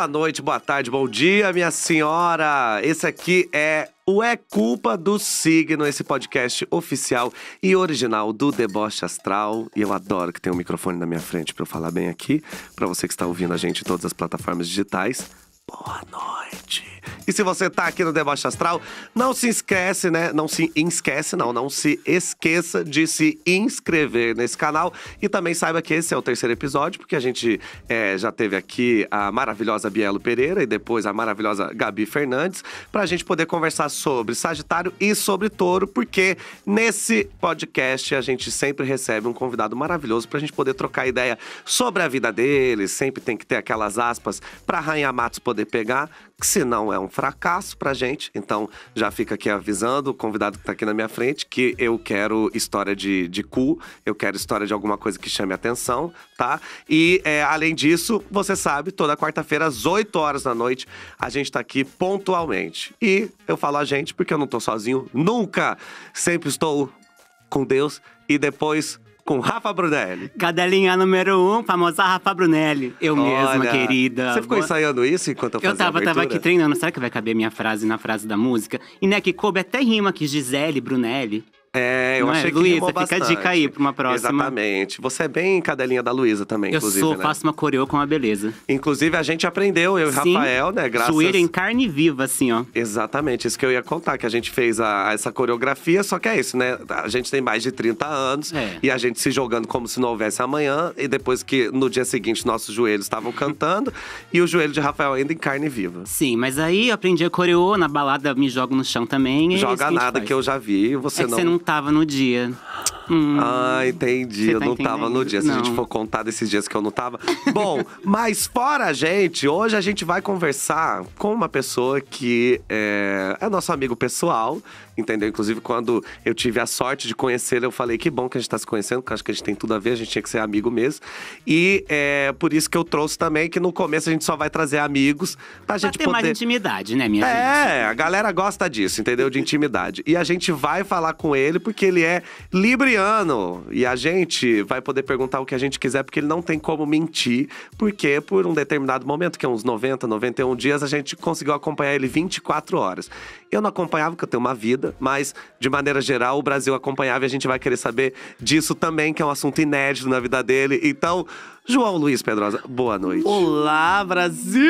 Boa noite, boa tarde, bom dia, minha senhora. Esse aqui é o É Culpa do Signo, esse podcast oficial e original do Deboche Astral. E eu adoro que tem um microfone na minha frente para eu falar bem aqui, para você que está ouvindo a gente em todas as plataformas digitais boa noite. E se você tá aqui no Deboche Astral, não se esquece, né? Não se esquece, não. Não se esqueça de se inscrever nesse canal. E também saiba que esse é o terceiro episódio, porque a gente é, já teve aqui a maravilhosa Bielo Pereira e depois a maravilhosa Gabi Fernandes, pra gente poder conversar sobre Sagitário e sobre Touro, porque nesse podcast a gente sempre recebe um convidado maravilhoso pra gente poder trocar ideia sobre a vida dele. Sempre tem que ter aquelas aspas pra Rainha Matos poder poder pegar, que se não é um fracasso pra gente. Então, já fica aqui avisando o convidado que tá aqui na minha frente que eu quero história de, de cu, eu quero história de alguma coisa que chame atenção, tá? E, é, além disso, você sabe, toda quarta-feira, às 8 horas da noite, a gente tá aqui pontualmente. E eu falo a gente porque eu não tô sozinho nunca. Sempre estou com Deus e depois com Rafa Brunelli. Cadelinha número um, famosa Rafa Brunelli. Eu Olha, mesma, querida. Você ficou ensaiando isso enquanto eu fazia Eu tava, tava aqui treinando. Será que vai caber minha frase na frase da música? E né, que coube até rima que Gisele Brunelli. É, eu não é? achei é? que Luísa, fica a dica aí pra uma próxima. Exatamente. Você é bem cadelinha da Luísa também, eu inclusive. Eu sou, né? faço uma coreo com a beleza. Inclusive, a gente aprendeu, eu e Rafael, né? Graças... Joelho em carne viva, assim, ó. Exatamente, isso que eu ia contar, que a gente fez a, essa coreografia, só que é isso, né? A gente tem mais de 30 anos é. e a gente se jogando como se não houvesse amanhã. E depois que no dia seguinte nossos joelhos estavam cantando e o joelho de Rafael ainda em carne viva. Sim, mas aí eu aprendi a coreo, na balada me jogo no chão também. É Joga nada que, que eu já vi, você é não. Você não não tava no dia. Hum, ah, entendi. Eu tá não estava tava no dia. Se não. a gente for contar desses dias que eu não tava. Bom, mas fora a gente, hoje a gente vai conversar com uma pessoa que é, é nosso amigo pessoal, entendeu? Inclusive, quando eu tive a sorte de conhecer, eu falei que bom que a gente tá se conhecendo, porque acho que a gente tem tudo a ver, a gente tinha que ser amigo mesmo. E é por isso que eu trouxe também que no começo a gente só vai trazer amigos pra, pra gente ter poder... mais intimidade, né, minha é, gente? É, a galera gosta disso, entendeu? De intimidade. E a gente vai falar com ele porque ele é libriano ano. E a gente vai poder perguntar o que a gente quiser, porque ele não tem como mentir, porque por um determinado momento, que é uns 90, 91 dias, a gente conseguiu acompanhar ele 24 horas. Eu não acompanhava, porque eu tenho uma vida, mas de maneira geral o Brasil acompanhava e a gente vai querer saber disso também, que é um assunto inédito na vida dele. Então. João Luiz Pedrosa, boa noite. Olá, Brasil!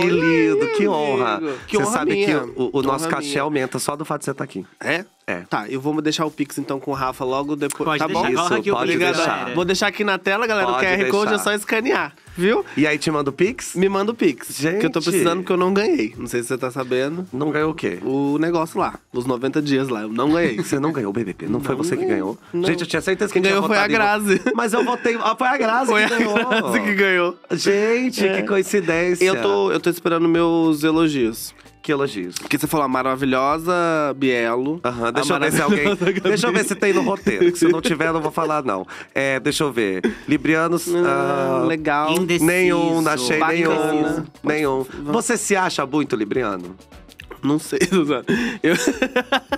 Que lindo, que honra. Que você sabe minha. que o, o nosso cachê minha. aumenta só do fato de você estar tá aqui. É? É. Tá, eu vou deixar o Pix então com o Rafa logo depois. Pode tá deixar, bom? Isso, aqui, pode obrigado. deixar. Vou deixar aqui na tela, galera. Pode o QR deixar. Code é só escanear. Viu? E aí te manda o Pix? Me manda o Pix. Gente. Que eu tô precisando porque eu não ganhei. Não sei se você tá sabendo. Não ganhou o quê? O negócio lá. Os 90 dias lá. Eu não ganhei. Você não ganhou o BBB. Não, não, foi você que ganhou. Não. Gente, eu tinha certeza que quem ganhou foi a Grazi. Em... Mas eu votei. Ah, foi a Grazi foi que ganhou. Foi a Grazi que ganhou. Gente, é. que coincidência. Eu tô, eu tô esperando meus elogios que elogios. Porque você falou a maravilhosa Bielo. deixa eu ver se alguém. Gabi. Deixa eu ver se tem no roteiro. Que se não tiver, não vou falar, não. É, deixa eu ver. Librianos. Ah, ah, legal. Indeciso, nenhum, achei bacana. nenhum. Nenhum. Você se acha muito libriano? Não sei, Suzana. Eu...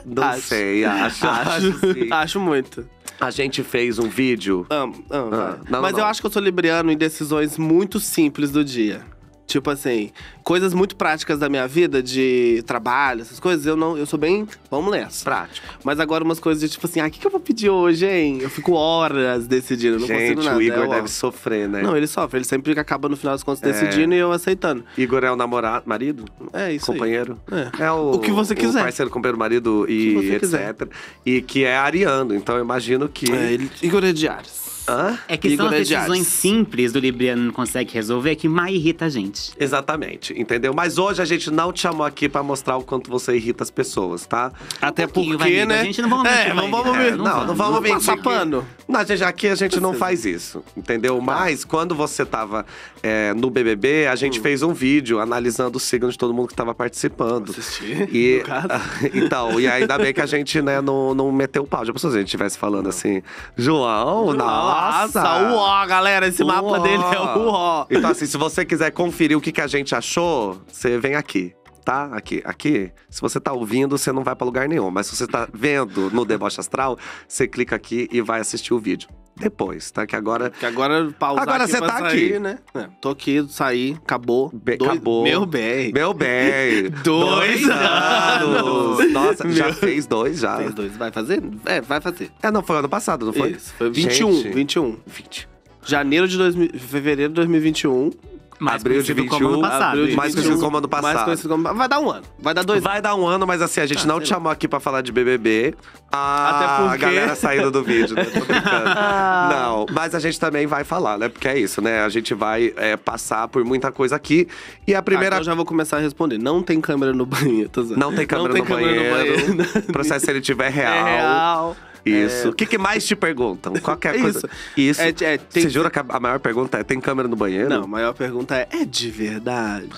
Não acho. sei, acho. Acho, acho, acho muito. A gente fez um vídeo. Amo, amo. Ah, ah, ah não, Mas não. eu acho que eu sou libriano em decisões muito simples do dia. Tipo assim, coisas muito práticas da minha vida, de trabalho, essas coisas, eu não. Eu sou bem. Vamos nessa. Prático. Mas agora umas coisas de tipo assim, ah, o que, que eu vou pedir hoje, hein? Eu fico horas decidindo, não Gente, consigo nada. O é Igor deve sofrer, né? Não, ele sofre. Ele sempre acaba no final das contas é. decidindo e eu aceitando. Igor é o namorado, marido? É isso. Companheiro. É. é. o, o que você quiser. O parceiro, companheiro, marido e etc. Quiser. E que é ariano, então eu imagino que. É, ele... Igor é de Ares. Hã? É que são as decisões simples do Libriano não consegue resolver que mais irrita a gente. Exatamente, entendeu? Mas hoje a gente não te chamou aqui para mostrar o quanto você irrita as pessoas, tá? Um Até porque, vai, né? A gente não vamos é, não vamos, é, não, não, vamos, não vamos Passar pano. Não, aqui a gente não faz isso, entendeu? Tá. Mas quando você tava é, no BBB, a gente hum. fez um vídeo analisando o signo de todo mundo que tava participando. Assisti, e então, e ainda bem que a gente né, não, não meteu o pau. Já pensou se a gente estivesse falando assim, João, não. Nossa, uó, galera, esse uó. mapa dele é uó. Então assim, se você quiser conferir o que, que a gente achou, você vem aqui tá aqui, aqui, se você tá ouvindo, você não vai para lugar nenhum. Mas se você tá vendo no Deboche Astral, você clica aqui e vai assistir o vídeo depois, tá? Que agora. Que agora pausar Agora você tá sair, aqui. né? É, tô aqui, saí, acabou. Be dois... Acabou. Meu bem. Meu bem. dois, dois anos. Nossa, Meu... já fez dois já. Fez dois. Vai fazer? É, vai fazer. É, não, foi ano passado, não foi? Isso, foi 21. Gente. 21. 20. Janeiro de 2000, fevereiro de 2021. Mais abril de 21, mais conhecido como ano passado. Mais conhecido como... Vai dar um ano. Vai dar dois Vai dar um ano, mas assim, a gente ah, não te chamou aqui pra falar de BBB. Ah, Até porque... a galera saindo do vídeo, né? Tô brincando. ah. Não, mas a gente também vai falar, né? Porque é isso, né? A gente vai é, passar por muita coisa aqui. E a primeira… Ah, então eu já vou começar a responder. Não tem câmera no banheiro. Não tem câmera, não tem no, câmera banheiro. no banheiro. O processo ele é real. É real. Isso. É. O que, que, mais te perguntam? Qualquer é coisa. Isso. isso. É, é, tem... Você jura que a maior pergunta é: tem câmera no banheiro? Não, a maior pergunta é: é de verdade?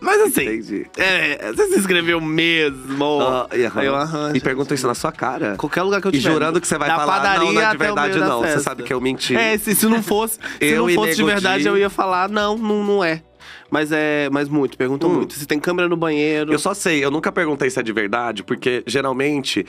Mas assim, Entendi. É, você se inscreveu mesmo. Uh, uhum. Eu, aham, e perguntam isso na sua cara. Qualquer lugar que eu tiver. E jurando que você vai da falar, não, não é de verdade não. Você sabe que eu menti. É, se, se não fosse, se não fosse de verdade, de... eu ia falar, não, não, não é. Mas é. Mas muito, perguntam hum. muito. Se tem câmera no banheiro. Eu só sei, eu nunca perguntei se é de verdade, porque geralmente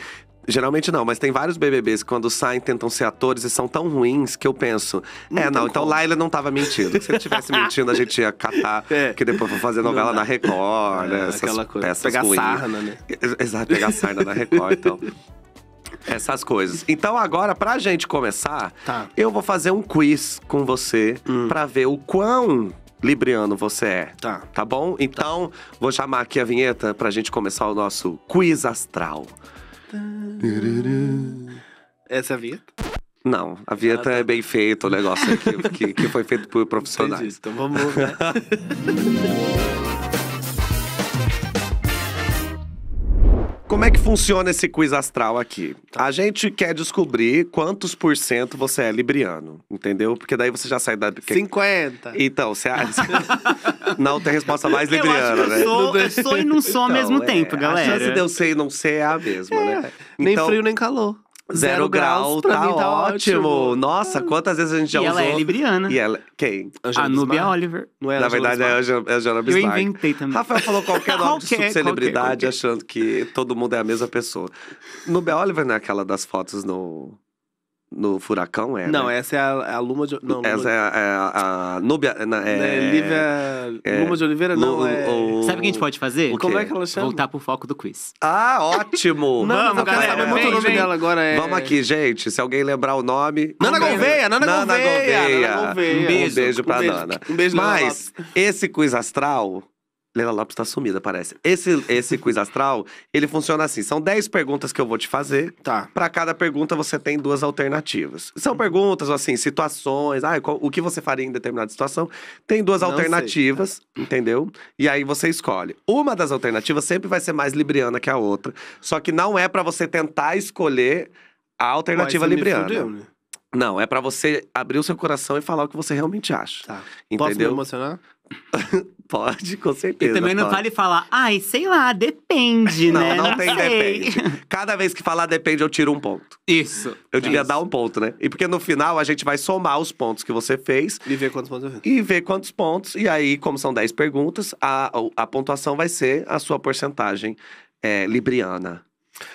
Geralmente não, mas tem vários BBBs que quando saem tentam ser atores e são tão ruins que eu penso, não é, não, então como. lá ele não tava mentindo. Se ele tivesse mentindo, a gente ia catar, é. que depois vou fazer novela não, na Record, é, né, ah, essas coisa. peças pegar ruins. sarna, né? Exato, pegar sarna na Record, então. Essas coisas. Então agora, pra gente começar, tá. eu vou fazer um quiz com você hum. pra ver o quão libriano você é. Tá. Tá bom? Então, tá. vou chamar aqui a vinheta pra gente começar o nosso quiz astral. Essa é a vinheta? Não, a vinheta ah, tá. é bem feita, o negócio aqui, que, que foi feito por profissionais. Entendi, então vamos. Né? Como é que funciona esse quiz astral aqui? Tá. A gente quer descobrir quantos por cento você é libriano, entendeu? Porque daí você já sai da. 50. Então, você é- acha. não tem resposta mais libriana, eu acho que eu né? Sou, eu sou e não sou ao então, mesmo é, tempo, galera. A chance de eu ser e não ser é a mesma, né? é, né? Então, nem frio, nem calor. Zero, grau, tá, mim, tá ótimo. ótimo. Nossa, quantas vezes a gente já e usou. E ela é libriana. E ela, quem? Angela a Núbia Oliver. Não é Na verdade, é a Jana é Angela Eu inventei também. Rafael falou qualquer nome qualquer, de subcelebridade, achando que todo mundo é a mesma pessoa. Núbia Oliver não é aquela das fotos no no Furacão, é? Não, né? essa é a, é a Luma de... Não, essa Luma... É, é a, a, a Núbia... É, né, Lívia... É... Luma de Oliveira, não, Lu... é... O... Sabe o que a gente pode fazer? Como é que ela chama? Voltar pro foco do quiz. Ah, ótimo! não, Vamos, galera! Sabe muito o nome vem. dela agora, é... Vamos aqui, gente, se alguém lembrar o nome... Nana Gouveia! Nana, Nana Gouveia! Nana Gouveia! Um beijo, um beijo pra um beijo, Nana. Um beijo, Mas, esse quiz astral Leila Lopes tá sumida, parece. Esse, esse quiz astral, ele funciona assim: são 10 perguntas que eu vou te fazer. Tá. Para cada pergunta, você tem duas alternativas. São uhum. perguntas, assim, situações. Ah, qual, o que você faria em determinada situação? Tem duas Não alternativas, sei, tá. entendeu? E aí você escolhe. Uma das alternativas sempre vai ser mais libriana que a outra. Só que não é para você tentar escolher a alternativa Mas libriana. Fudeu, né? Não, é para você abrir o seu coração e falar o que você realmente acha. Tá. Entendeu? Posso me emocionar? Pode, com certeza. E também não pode. vale falar, ai, sei lá, depende, não, né? Não, não tem sei. depende. Cada vez que falar depende, eu tiro um ponto. Isso. Eu devia é isso. dar um ponto, né? E porque no final a gente vai somar os pontos que você fez. E ver quantos pontos eu fiz. E ver quantos pontos. E aí, como são 10 perguntas, a, a pontuação vai ser a sua porcentagem é, libriana.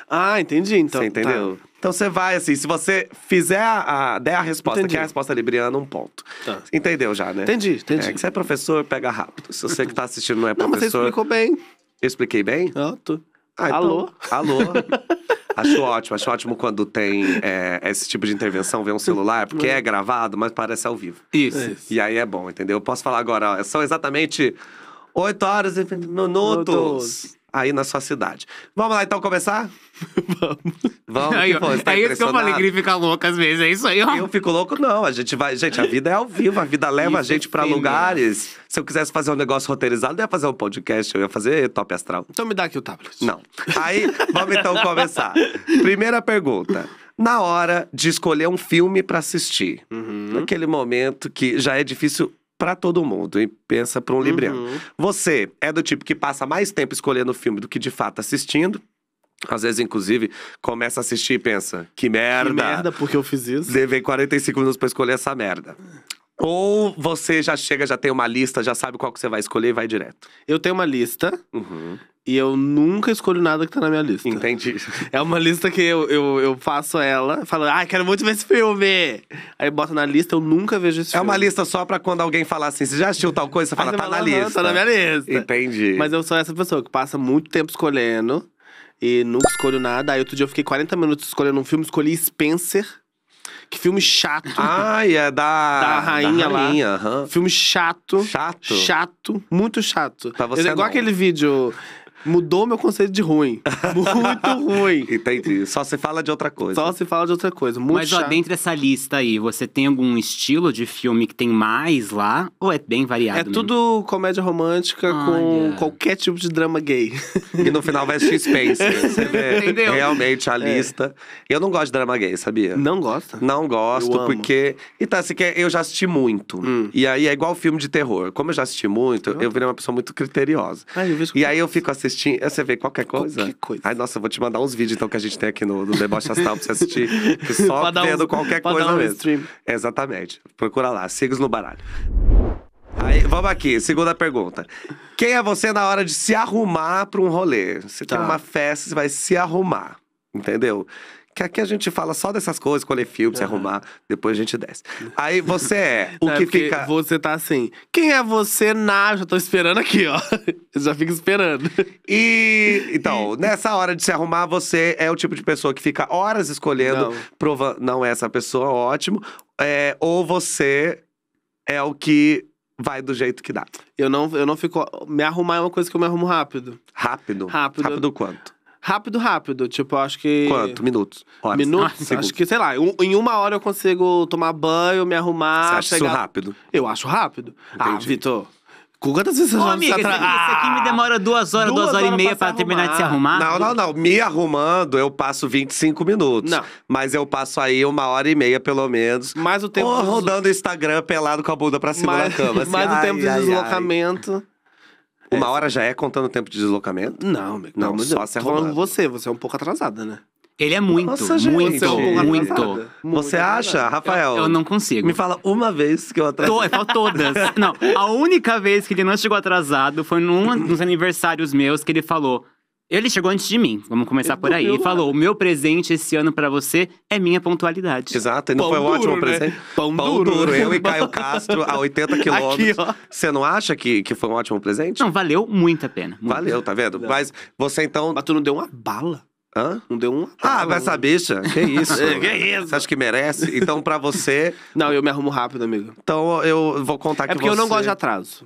Ah, entendi. Então, você tá. entendeu? Tá. Então você vai assim, se você fizer a, a der a resposta, entendi. que é a resposta é libriana, um ponto. Tá. Entendeu já, né? Entendi, é, entendi. É que você é professor, pega rápido. Se você que tá assistindo não é professor. Não, mas você explicou bem. Eu expliquei bem? Ah, tô. Ah, então, alô? Alô? Acho ótimo, acho ótimo quando tem é, esse tipo de intervenção, ver um celular, porque é gravado, mas parece ao vivo. Isso. É isso. E aí é bom, entendeu? Eu posso falar agora, ó, são exatamente 8 horas e 20 minutos. minutos aí na sua cidade. Vamos lá então começar? Vamos. Vamos. Aí, tá é isso que eu falei, que fica louco às vezes, é isso aí. Ó. Eu fico louco não, a gente vai, gente, a vida é ao vivo, a vida leva isso a gente para lugares. Se eu quisesse fazer um negócio roteirizado, eu ia fazer um podcast, eu ia fazer top astral. Então me dá aqui o tablet. Não. Aí, vamos então começar. Primeira pergunta na hora de escolher um filme para assistir. Uhum. Naquele momento que já é difícil para todo mundo e pensa para um libriano. Uhum. Você é do tipo que passa mais tempo escolhendo o filme do que de fato assistindo. Às vezes, inclusive, começa a assistir e pensa: que merda! Que merda, porque eu fiz isso. Levei 45 minutos para escolher essa merda. Ou você já chega, já tem uma lista, já sabe qual que você vai escolher e vai direto? Eu tenho uma lista. Uhum. E eu nunca escolho nada que tá na minha lista. Entendi. É uma lista que eu, eu, eu faço ela, falo, ah, quero muito ver esse filme. Aí bota na lista, eu nunca vejo esse é filme. É uma lista só pra quando alguém falar assim, você já assistiu tal coisa? Você fala, você tá fala, ah, na lista. Tá na minha lista. Entendi. Mas eu sou essa pessoa que passa muito tempo escolhendo e nunca escolho nada. Aí outro dia eu fiquei 40 minutos escolhendo um filme, escolhi Spencer. Que filme chato. Ah, é da. Da rainha, da rainha lá. Filme chato. Chato. Chato. Muito chato. Pra você é igual aquele vídeo. Mudou meu conceito de ruim. Muito ruim. Entendi. Só se fala de outra coisa. Só se fala de outra coisa. Muito Mas, chato. ó, dentro dessa lista aí, você tem algum estilo de filme que tem mais lá? Ou é bem variado? É mesmo? tudo comédia romântica Olha. com qualquer tipo de drama gay. E no final vai assistir Spencer. Você vê Entendeu? realmente a é. lista. É. Eu não gosto de drama gay, sabia? Não gosta? Não gosto, eu porque. e Então, assim, que eu já assisti muito. Hum. E aí é igual filme de terror. Como eu já assisti muito, eu, hum. eu virei uma pessoa muito criteriosa. Ah, e aí eu fico assistindo é, você vê qualquer coisa? Qualquer coisa. Ai, nossa, eu vou te mandar uns vídeos então que a gente tem aqui no, no Deboche Astral pra você assistir. Que só vendo um, qualquer coisa um mesmo. Stream. Exatamente. Procura lá, sigos no baralho. Aí, vamos aqui, segunda pergunta. Quem é você na hora de se arrumar para um rolê? Você tá. tem uma festa, você vai se arrumar, entendeu? Que aqui a gente fala só dessas coisas, colher filme, se arrumar, depois a gente desce. Aí você é o Não, é que é fica. Você tá assim, quem é você na. Já tô esperando aqui, ó. já fico esperando. E. Então, nessa hora de se arrumar, você é o tipo de pessoa que fica horas escolhendo, Não, prova... Não é essa pessoa, ótimo. É, ou você é o que vai do jeito que dá. Eu não, eu não fico. Me arrumar é uma coisa que eu me arrumo rápido. Rápido? Rápido. Rápido quanto? Rápido, rápido. Tipo, acho que. Quanto? Minutos? Horas? Minutos? Ah, acho que, sei lá, um, em uma hora eu consigo tomar banho, me arrumar. Você acha chegar... isso rápido? Eu acho rápido. Ah, Entendi. Ah, Vitor. Quantas vezes você Ô, amiga, atra... isso, aqui, isso aqui me ah, demora duas horas, duas, duas horas, horas, e meia pra, pra terminar de se arrumar. Não, não, não. Me arrumando, eu passo 25 minutos. Não. Mas eu passo aí uma hora e meia, pelo menos. Mas o tempo. Ou rodando o Instagram pelado com a bunda pra cima mas, da cama. Assim, mas o tempo ai, de deslocamento. Ai. É uma hora já é contando o tempo de deslocamento? Não, meu, não, não tá só se arrumando. você, você é um pouco atrasada, né? Ele é muito, Nossa, gente, muito, é muito. Você acha, Rafael? Eu, eu, não consigo. Me fala uma vez que eu atrasei. Tô, é, falo todas. não, a única vez que ele não chegou atrasado foi num, nos aniversários meus que ele falou: ele chegou antes de mim, vamos começar por aí. E falou: o meu presente esse ano para você é minha pontualidade. Exato, e não Pão foi um duro, ótimo né? presente. Pão, Pão duro. duro. Eu e Caio Castro a 80 quilômetros. Aqui, você não acha que, que foi um ótimo presente? Não, valeu muito a pena. Muito valeu, tá vendo? Não. Mas você então. Mas tu não deu uma bala. Hã? Não deu uma? Ah, vai essa né? bicha. Que isso? É, que isso? Você acha que merece? Então, pra você. Não, eu me arrumo rápido, amigo. Então, eu vou contar é que você. É porque eu não gosto de atraso.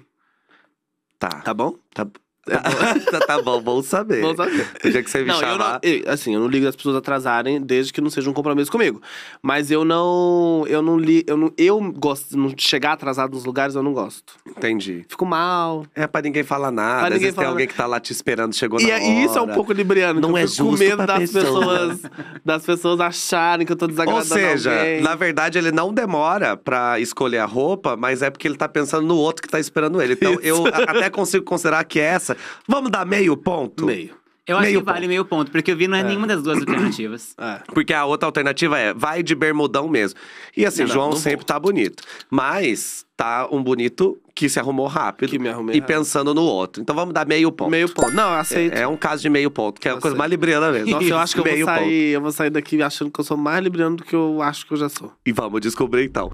Tá. Tá bom? Tá. Tá, tá, tá bom, bom saber. Bom saber. O que você me não, chamar. Eu não, eu, assim, eu não ligo das pessoas atrasarem desde que não seja um compromisso comigo. Mas eu não. Eu não li. Eu, não, eu gosto de não chegar atrasado nos lugares, eu não gosto. Entendi. Fico mal. É pra ninguém falar nada. Pra ninguém Às tem alguém que tá lá te esperando, chegou e, na hora. É, e isso é um pouco libriano. Não é justo. com medo das pessoa. pessoas, das pessoas acharem que eu tô desagradando. Ou seja, alguém. na verdade, ele não demora pra escolher a roupa, mas é porque ele tá pensando no outro que tá esperando ele. Então, isso. eu até consigo considerar que essa Vamos dar meio ponto? Meio. Eu acho meio que vale ponto. meio ponto, porque eu vi não é, é. nenhuma das duas alternativas. É. Porque a outra alternativa é vai de bermudão mesmo. E assim, não, João não sempre vou. tá bonito. Mas tá um bonito que se arrumou rápido. Que me arrumei. E rápido. pensando no outro. Então vamos dar meio ponto. Meio ponto. Não, eu é, aceito. É, é um caso de meio ponto, que é a coisa mais libriana mesmo. Nossa, eu acho que eu vou, sair, ponto. eu vou sair daqui achando que eu sou mais libriano do que eu acho que eu já sou. E vamos descobrir então.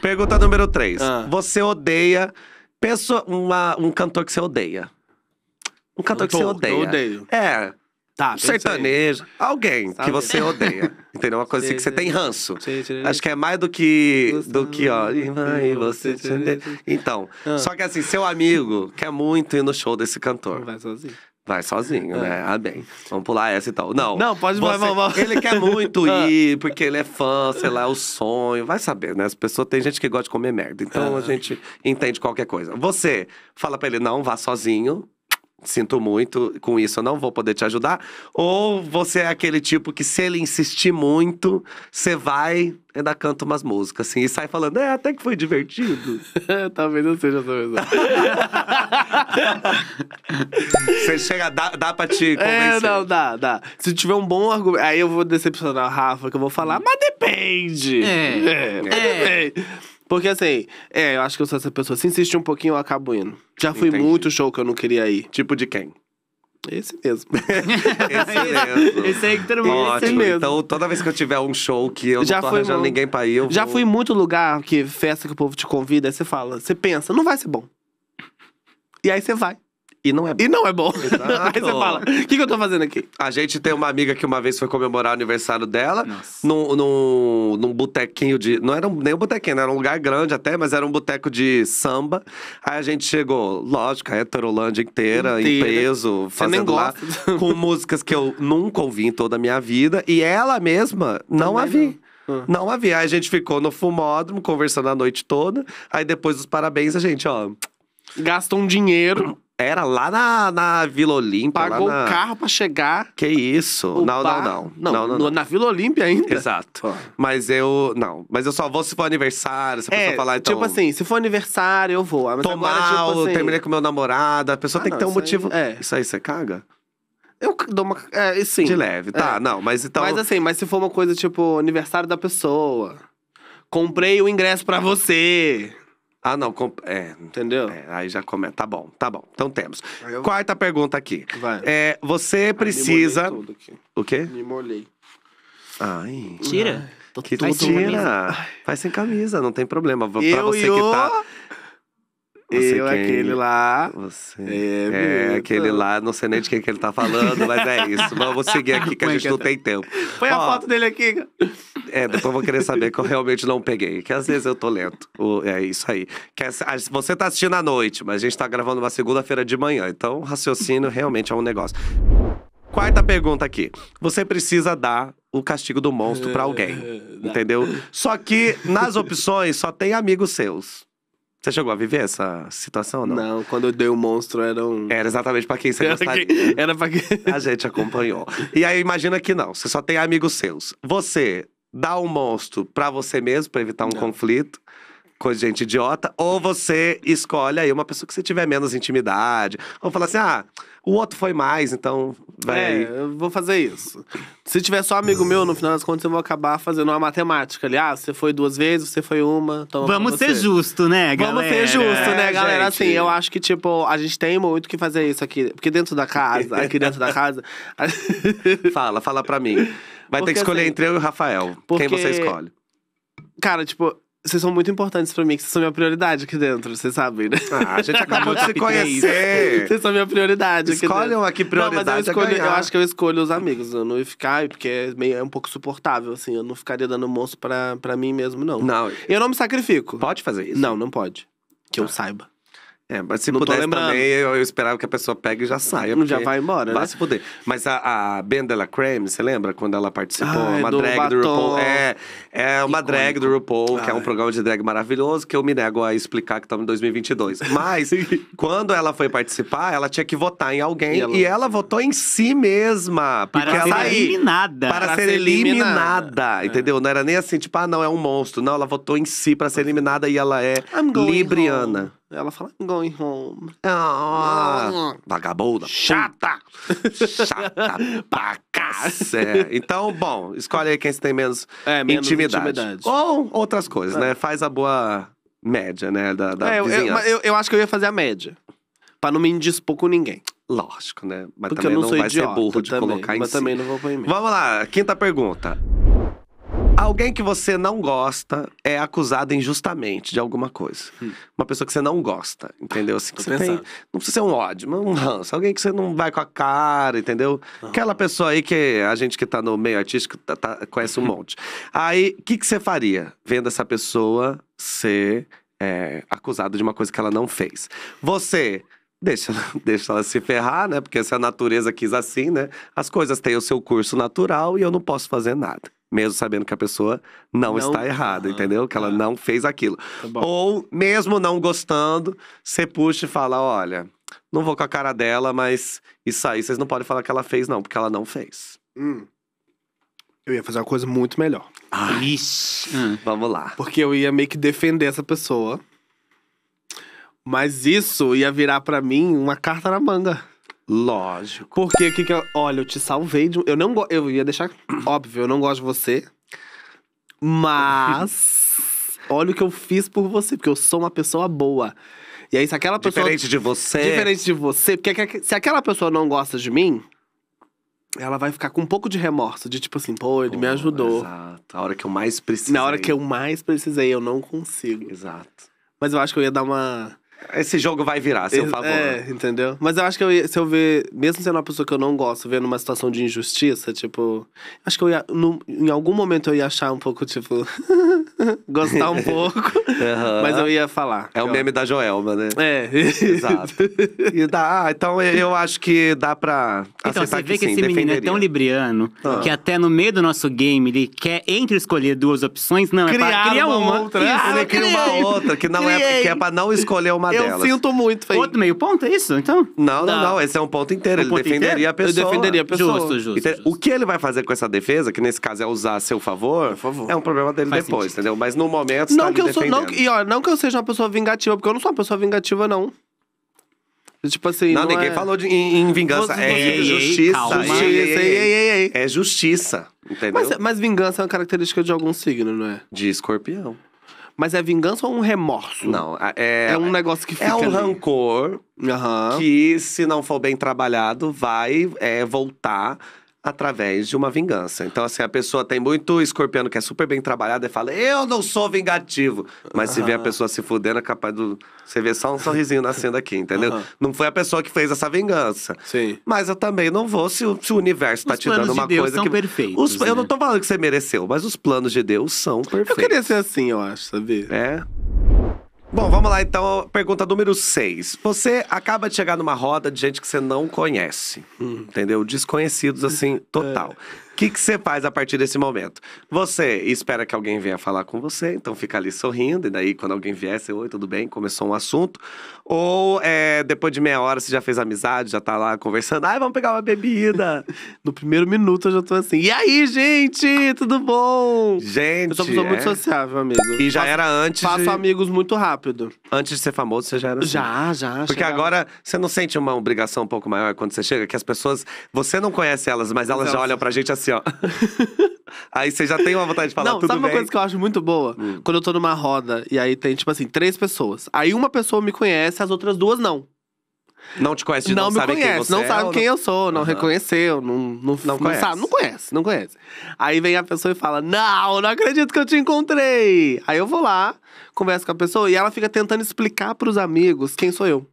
Pergunta número 3. Ah. Você odeia pessoa, uma, um cantor que você odeia? Um cantor que você odeia. Eu odeio. É. Tá, um sertanejo, alguém Sabe. que você odeia. Entendeu? Uma coisa assim que você tem ranço. Acho que é mais do que. do que, ó. E você. Então. Ah. Só que assim, seu amigo quer muito ir no show desse cantor. Vai sozinho. Vai sozinho, né? Ah, ah bem. Vamos pular essa e então. tal. Não. Não, pode vai, vai, vai. Ele quer muito ah. ir, porque ele é fã, sei lá, é o sonho. Vai saber, né? As pessoas tem gente que gosta de comer merda. Então ah. a gente entende qualquer coisa. Você fala pra ele, não, vá sozinho sinto muito, com isso eu não vou poder te ajudar. Ou você é aquele tipo que, se ele insistir muito, você vai, ainda canta umas músicas, assim, e sai falando, é, até que foi divertido. Talvez eu seja essa pessoa. você chega, dá, dá pra te é, convencer. É, não, dá, dá. Se tiver um bom argumento, aí eu vou decepcionar o Rafa, que eu vou falar, mas depende. É. é. é. Porque assim, é, eu acho que eu sou essa pessoa. Se insistir um pouquinho, eu acabo indo. Já fui Entendi. muito show que eu não queria ir. Tipo de quem? Esse mesmo. Esse mesmo. Esse aí que Ótimo. Esse mesmo. Então, toda vez que eu tiver um show que eu já não tô fui arranjando ninguém pra ir, eu Já vou... fui em muito lugar que festa que o povo te convida, aí você fala, você pensa, não vai ser bom. E aí você vai. E não é bom. E não é bom. Aí você fala, o que, que eu tô fazendo aqui? A gente tem uma amiga que uma vez foi comemorar o aniversário dela num, num, num botequinho de. Não era um, nem um botequinho, né? era um lugar grande até, mas era um boteco de samba. Aí a gente chegou, lógico, a heterolândia inteira, inteira. em peso, fazendo lá, com músicas que eu nunca ouvi em toda a minha vida. E ela mesma não Também a vi. Não. Ah. Não havia. Aí a gente ficou no fumódromo, conversando a noite toda. Aí depois dos parabéns, a gente, ó. Gastou um dinheiro era lá na, na Vila Olímpia. Pagou na... o carro para chegar. Que isso? Não, bar... não, não, não, não, Na Vila Olímpia ainda? Exato. Oh. Mas eu. Não. Mas eu só vou se for aniversário, se a pessoa é, falar tipo então. Tipo assim, se for aniversário, eu vou. Ah, mas Tô agora, tipo assim... terminei com meu namorado. A pessoa ah, tem não, que ter um motivo. Aí, é. Isso aí você caga? Eu dou uma. É, sim. De leve, tá. É. Não, mas então. Mas assim, mas se for uma coisa tipo aniversário da pessoa. Comprei o ingresso para você. Ah, não, comp... é, entendeu? É, aí já começa. Tá bom, tá bom. Então temos. Eu... Quarta pergunta aqui. Vai. É, você precisa. Me aqui. O quê? Me molhei. Ai. Tira. Ai. Tô que tira. Faz sem camisa, não tem problema. Pra eu você que tá. Você eu, quem... aquele lá. Você. É, é aquele lá, não sei nem de quem que ele tá falando, mas é isso. Vamos seguir aqui que a é gente não é? tem tempo. Põe Ó, a foto dele aqui. É, depois eu vou querer saber que eu realmente não peguei. Que às vezes eu tô lento. É isso aí. você tá assistindo à noite, mas a gente tá gravando uma segunda-feira de manhã. Então, raciocínio realmente é um negócio. Quarta pergunta aqui. Você precisa dar o castigo do monstro para alguém, entendeu? Só que nas opções só tem amigos seus. Você chegou a viver essa situação, ou não? Não, quando eu dei o monstro era um. Era exatamente pra quem você era Quem... Era pra quem. A gente acompanhou. E aí imagina que não, você só tem amigos seus. Você dá um monstro pra você mesmo, pra evitar um não. conflito com gente idiota, ou você escolhe aí uma pessoa que você tiver menos intimidade, ou fala assim: ah, o outro foi mais, então vai. É, eu vou fazer isso. Se tiver só amigo meu, no final das contas, eu vou acabar fazendo uma matemática. Aliás, ah, você foi duas vezes, você foi uma. Toma então Vamos ser justo, né, galera? Vamos ser justo, né, galera? Assim, gente. Assim, eu acho que, tipo, a gente tem muito que fazer isso aqui. Porque dentro da casa, aqui dentro da casa. fala, fala pra mim. Vai porque, ter que escolher assim, entre eu e o Rafael. Porque... Quem você escolhe? Cara, tipo, vocês são muito importantes pra mim, que vocês são minha prioridade aqui dentro, vocês sabem, né? Ah, a gente acabou de se é conhecer. Vocês são minha prioridade aqui Escolham dentro. aqui prioridade. Não, mas eu, escolho, eu acho que eu escolho os amigos. Eu não ia ficar, porque é, meio, é um pouco suportável, assim. Eu não ficaria dando moço pra, pra mim mesmo, não. Não. Eu não me sacrifico. Pode fazer isso? Não, não pode. Que eu tá. saiba. É, mas se não pudesse também, eu, eu, esperava que a pessoa pegue e já saia. já vai embora, né? Vai se puder Mas a, a Ben de la Creme, você lembra quando ela participou? Ai, ah, uma do drag batom. do RuPaul. É, é uma drag do RuPaul, Ai. que é um ah, é. programa de drag maravilhoso, que eu me nego a explicar que estamos em 2022. Mas, quando ela foi participar, ela tinha que votar em alguém. E ela, e ela votou em si mesma. Porque para ela ser eliminada. Para, para ser, ser, eliminada, eliminada é. entendeu? Não era nem assim, tipo, ah, não, é um monstro. Não, ela votou em si para ser eliminada e ela é libriana. Home. Ela fala, going home. Ah, vagabunda. Chata! Chata pra cacete. Então, bom, escolhe aí quem tem menos, é, menos intimidade. intimidade. Ou outras coisas, é. né? Faz a boa média, né? Da, da é, eu, eu, eu, eu, acho que eu ia fazer a média. Pra não me indispor com ninguém. Lógico, né? Mas Porque também eu não, não vai idiota, ser burro de também, colocar em mas si. Mas também não vou pôr em mim. Vamos lá, quinta pergunta. Alguém que você não gosta é acusado injustamente de alguma coisa. Hum. Uma pessoa que você não gosta, entendeu? Assim, você tem, não precisa ser um ódio, mas um ranço. Alguém que você não vai com a cara, entendeu? Aquela pessoa aí que a gente que tá no meio artístico tá, tá, conhece um monte. Aí, o que, que você faria vendo essa pessoa ser é, acusada de uma coisa que ela não fez? Você deixa, deixa ela se ferrar, né? Porque se a natureza quis assim, né? As coisas têm o seu curso natural e eu não posso fazer nada mesmo sabendo que a pessoa não, não está errada, tá, entendeu? Que ela tá. não fez aquilo. Tá Ou, mesmo não gostando, você puxa e fala: olha, não vou com a cara dela, mas isso aí vocês não podem falar que ela fez, não, porque ela não fez. Hum. Eu ia fazer uma coisa muito melhor. Ah, Ixi. Hum. Vamos lá. Porque eu ia meio que defender essa pessoa. Mas isso ia virar para mim uma carta na manga. Lógico. Porque o que que eu, Olha, eu te salvei de Eu não Eu ia deixar óbvio, eu não gosto de você. Mas... olha o que eu fiz por você, porque eu sou uma pessoa boa. E aí, se aquela pessoa... Diferente de você. Diferente de você. Porque é se aquela pessoa não gosta de mim, ela vai ficar com um pouco de remorso, de tipo assim, pô, ele pô, me ajudou. Exato. A hora que eu mais precisei. Na hora que eu mais precisei, eu não consigo. Exato. Mas eu acho que eu ia dar uma esse jogo vai virar, seu favor. É, entendeu? Mas eu acho que eu ia, se eu ver, mesmo sendo uma pessoa que eu não gosto, vendo uma situação de injustiça, tipo. Acho que eu ia. No, em algum momento eu ia achar um pouco, tipo. gostar um pouco. Uhum. Mas eu ia falar. É o meme da Joelma, né? É. Exato. E dá, ah, então eu acho que dá pra. Então, você vê que, que esse menino é tão libriano ah. que até no meio do nosso game ele quer entre escolher duas opções, não, Criar é pra criar uma. uma. Outra. Isso, ah, ele cria uma outra, que não é, que é pra não escolher uma eu delas. sinto muito, Fê. Outro meio ponto, é isso? Então? Não, não, Não. não. Esse é um ponto inteiro. É ele ponto defenderia inteiro? a pessoa. Eu defenderia a pessoa. Justo, justo, justo. O que ele vai fazer com essa defesa, que nesse caso é usar a seu favor, favor. é um problema dele Faz depois, entendeu? Mas no momento, você tá Não que, eu sou, não, defendendo. e ó, não que eu seja uma pessoa vingativa, porque eu não sou uma pessoa vingativa, não. Tipo assim. Não, ninguém é... falou de, em, em vingança. É, justiça. Justiça, É justiça, entendeu? Mas, mas vingança é uma característica de algum signo, não é? De escorpião. Mas é vingança ou um remorso? Não, é. É um negócio que é fica. É um ali. rancor uhum. que, se não for bem trabalhado, vai é, voltar através de uma vingança. Então, assim, a pessoa tem muito escorpião que é super bem trabalhado e fala, eu não sou vingativo. Mas se vê a pessoa se fudendo, é capaz de você ver só um sorrisinho nascendo aqui, entendeu? Não foi a pessoa que fez essa vingança. Sim. Mas eu também não vou se o, se o universo está te dando uma de Deus coisa são que. Perfeitos, os, né? Eu não tô falando que você mereceu, mas os planos de Deus são perfeitos. Eu queria ser assim, eu acho, saber. É. Bom, vamos lá então, pergunta número 6. Você acaba de chegar numa roda de gente que você não conhece, hum, entendeu? Desconhecidos, assim, total. É. O que, você faz a partir desse momento? Você espera que alguém venha falar com você, então fica ali sorrindo, e daí quando alguém vier, você, oi, tudo bem? Começou um assunto. Ou é, depois de meia hora você já fez amizade, já tá lá conversando, ai, vamos pegar uma bebida. no primeiro minuto eu já tô assim, e aí, gente, tudo bom? Gente. Eu sou pessoa é? muito sociável, amigo. E já faço, era antes. Faço de... amigos muito rápido. Antes de ser famoso, você já era assim. Já, já. Porque chegava. agora você não sente uma obrigação um pouco maior quando você chega, que as pessoas, você não conhece elas, mas elas, mas elas... já olham pra gente assim assim, ó. aí você já tem uma vontade de falar não, tudo sabe bem. uma coisa que eu acho muito boa? Hum. Quando eu tô numa roda e aí tem, tipo assim, três pessoas. Aí uma pessoa me conhece, as outras duas não. Não te conhece, não, não me sabe conhece, quem você não é, sabe quem não... eu sou, não uhum. reconheceu, não, não, não, conhece. Sabe, não conhece, não conhece. Aí vem a pessoa e fala: Não, não acredito que eu te encontrei. Aí eu vou lá, converso com a pessoa e ela fica tentando explicar para os amigos quem sou eu.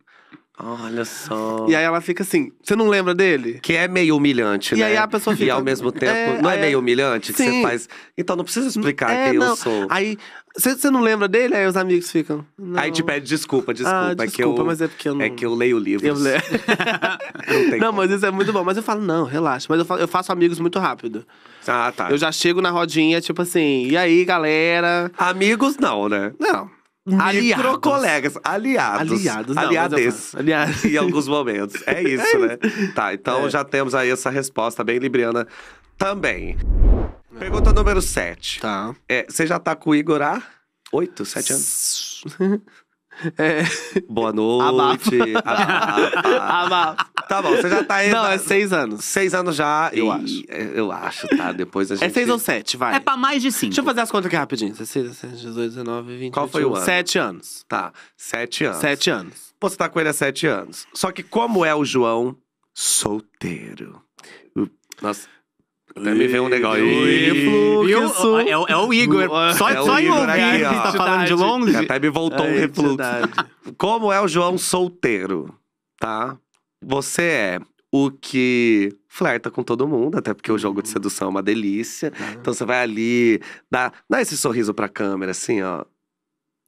Olha só. E aí ela fica assim, você não lembra dele? Que é meio humilhante, e né? E aí a pessoa fica... E ao mesmo é, tempo, é, não é, é meio humilhante sim. que você faz... Então não precisa explicar é, quem não. eu sou. Aí, você não lembra dele? Aí os amigos ficam... Não. Aí te pede desculpa, desculpa. Ah, desculpa, é que eu, mas é porque eu é não... É que eu leio livros. Eu leio. não, não mas isso é muito bom. Mas eu falo, não, relaxa. Mas eu, falo, eu faço amigos muito rápido. Ah, tá. Eu já chego na rodinha, tipo assim, e aí, galera? Amigos não, né? Não. Aliados. colegas, aliados. Aliados, não, aliados. Em alguns momentos. É isso, é né? Tá, então é. já temos aí essa resposta bem libriana também. Pergunta número 7. Tá. É, você já tá com o Igor há 8, 7 anos? É. Boa noite. Abafa. Abafa. Abafa. Tá bom, você já tá aí Não, é seis anos. Seis anos já. Eu e... acho. Eu acho, tá? Depois a é gente. É seis ou sete, vai. É pra mais de cinco. Deixa eu fazer as contas aqui rapidinho. 16, 17, 18, 19, 20. Qual foi o ano? Sete anos. Tá. Sete anos. Sete anos. Pô, você tá com ele há sete anos. Só que como é o João? Solteiro. Nossa. Até me veio um negócio. Ui, refluxo. É, é, é, o Igor. Só, é só Igor ouvir que tá falando de longe. Até me voltou é um refluxo. Como é o João solteiro, tá? Você é o que flerta com todo mundo, até porque o jogo de uhum. sedução é uma delícia. Uhum. Então você vai ali, dá, dá esse sorriso pra câmera, assim, ó.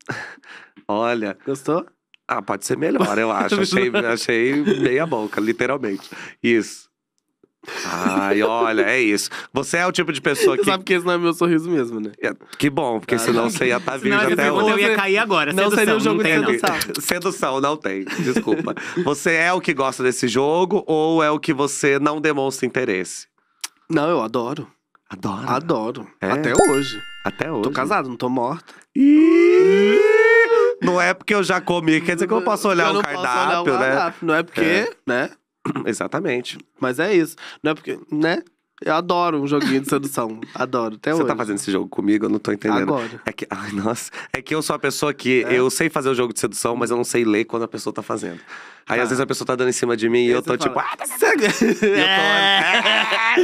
Olha. Gostou? Ah, pode ser melhor, eu acho. achei, achei meia boca, literalmente. Isso. Ai, olha, é isso. Você é o tipo de pessoa que. Você sabe que esse não é meu sorriso mesmo, né? É, que bom, porque Cara, tá, senão tá. você ia estar tá vindo até hoje. Eu ia cair agora. Não sedução, seria um jogo não tem, de sedução. Não. Sedução, não tem. Desculpa. você é o que gosta desse jogo ou é o que você não demonstra interesse? Não, eu adoro. Adoro. Adoro. É? Até hoje. Até hoje. Tô casado, não tô morta. E... Não é porque eu já comi, quer dizer que eu posso olhar eu o cardápio, olhar né? Não é porque, é. né? Exatamente. Mas é isso. Não é porque, né? Eu adoro um joguinho de sedução. Adoro, até Você tá hoje. Você tá fazendo esse jogo comigo? Eu não tô entendendo. Agora. É que, ai, nossa. É que eu sou a pessoa que. É. Eu sei fazer o jogo de sedução, mas eu não sei ler quando a pessoa tá fazendo. Aí às vezes a pessoa tá dando em cima de mim e, eu tô tipo, ah, tá cego! eu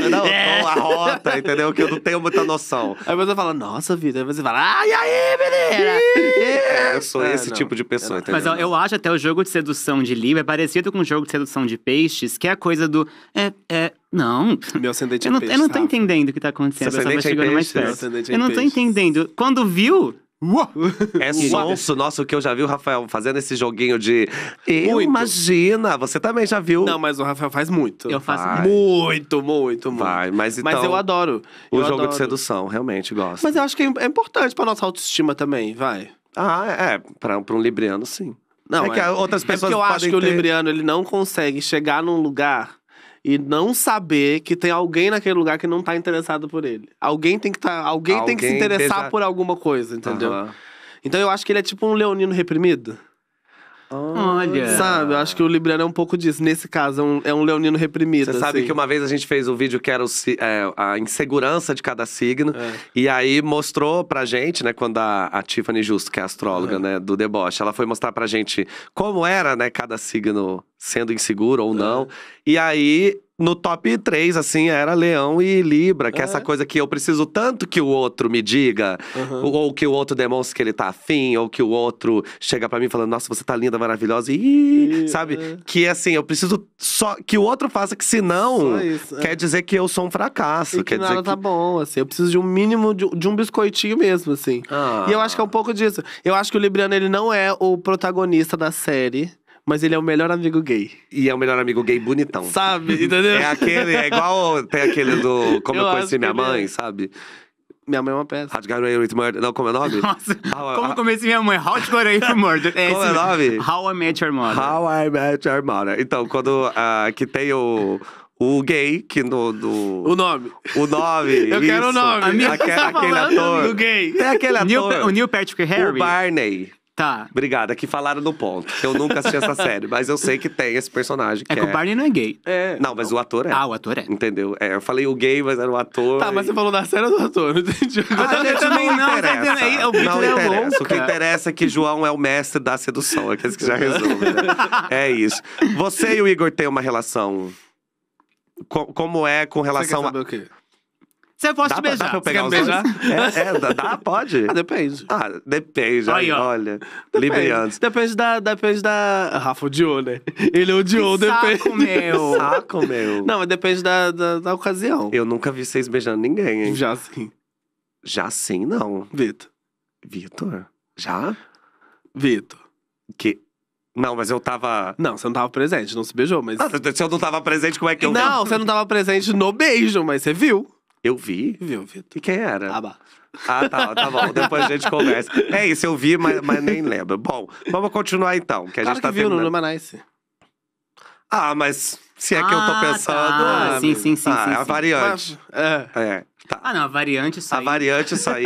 tô, não, eu tô a rota, entendeu? Que eu não tenho muita noção. Aí você fala, nossa vida. Aí você fala, ah, e aí, menina? eu sou esse tipo de pessoa, entendeu? Mas eu acho até o jogo de sedução de livro é parecido com o jogo de sedução de peixes, que é a coisa do. É, é, não. Meu ascendente eu não, peixe, Eu não tô entendendo o que tá acontecendo. tá chegando mais perto. Eu não tô entendendo. Quando viu, Uou! É sonso, nossa, o que eu já vi o Rafael fazendo esse joguinho de. Eu imagina, você também já viu. Não, mas o Rafael faz muito. Eu faço Vai. muito, muito, muito. Vai, mas então. Mas eu então, adoro. O eu jogo adoro. de sedução, realmente gosto. Mas eu acho que é, é importante pra nossa autoestima também, vai. Ah, é. é pra, pra um libriano, sim. Não, é, é que outras é pessoas. É que eu acho que ter... o libriano ele não consegue chegar num lugar e não saber que tem alguém naquele lugar que não tá interessado por ele. Alguém tem que tá, alguém, alguém tem que se interessar por alguma coisa, entendeu? Uhum. Então eu acho que ele é tipo um leonino reprimido. Olha. Sabe, eu acho que o Libriano é um pouco disso. Nesse caso, é um, é um leonino reprimido. Você assim. sabe que uma vez a gente fez um vídeo que era o, é, a insegurança de cada signo. É. E aí mostrou pra gente, né, quando a, a Tiffany Justo, que é astróloga, é. né, do deboche, ela foi mostrar pra gente como era, né, cada signo sendo inseguro ou é. não. E aí, no top 3, assim, era Leão e Libra, que é essa é. coisa que eu preciso tanto que o outro me diga, uhum. ou que o outro demonstre que ele tá afim, ou que o outro chega para mim falando, nossa, você tá linda, maravilhosa, e, sabe? É. Que assim, eu preciso só que o outro faça, que senão isso, é. quer dizer que eu sou um fracasso. E quer tá que nada que... tá bom, assim, eu preciso de um mínimo de, de um biscoitinho mesmo, assim. Ah. E eu acho que é um ah. pouco disso. Eu acho que o Libriano, ele não é o protagonista da série mas ele é o melhor amigo gay. E é o melhor amigo gay bonitão. Sabe, entendeu? É aquele, é igual tem aquele do Como Eu, Eu Conheci Minha é. Mãe, é. sabe? Minha mãe é uma peça. How to Get Away with Murder. Não, como é o nome? Nossa, How, como eu conheci minha mãe? How to Get Away with Murder. É como é o nome? How I Met Your Mother. How I Met Your Mother. Então, quando uh, que tem o... O gay, que no. Do... O nome. O nome. Eu isso. quero o nome. Tá aquele ator. O gay. Tem aquele ator. o Neil Patrick Harris. O Barney. Tá. Obrigada, que falaram no ponto. Eu nunca assisti essa série, mas eu sei que tem esse personagem. Que é que o é Barney não é gay. É. Não, mas o ator é. Ah, o ator é. Entendeu? É, eu falei o gay, mas era o ator. Tá, mas você falou da série do ator, não entendi. Ah, gente, não, não tá interessa. Não, é o não é interessa. O que interessa é que João é o mestre da sedução, aqueles que já resolvem. Né? é isso. Você e o Igor têm uma relação. Co como é com relação você quer saber a. O quê? Você pode beijar. Pra, dá pra eu pegar beijar? É, é, dá, pode. Ah, depende. Ah, depende. Aí, olha, librianos. Depende da, depende da... Rafa odiou, né? Ele odiou, que depende. saco meu. saco meu. Não, mas depende da, da, da ocasião. Eu nunca vi vocês beijando ninguém, hein? Já sim. Já sim, não. Vitor. Vitor? Já? Vitor. Que... Não, mas eu tava. Não, você não tava presente, não se beijou, mas. Ah, se eu não tava presente, como é que eu. Não, você não tava presente no beijo, mas você viu. Eu vi? Viu, Vitor. E quem era? Aba. Ah, ah, tá, tá bom. Depois a gente conversa. É isso, eu vi, mas, mas nem lembro. Bom, vamos continuar então, que a claro gente tá que viu terminando. no Manice. Ah, mas se é que eu tô ah, tá. pensando. Ah, tá. sim, sim, sim, ah, sim, é a variante. É. é. Tá. Ah, não, a variante isso aí. A variante isso aí.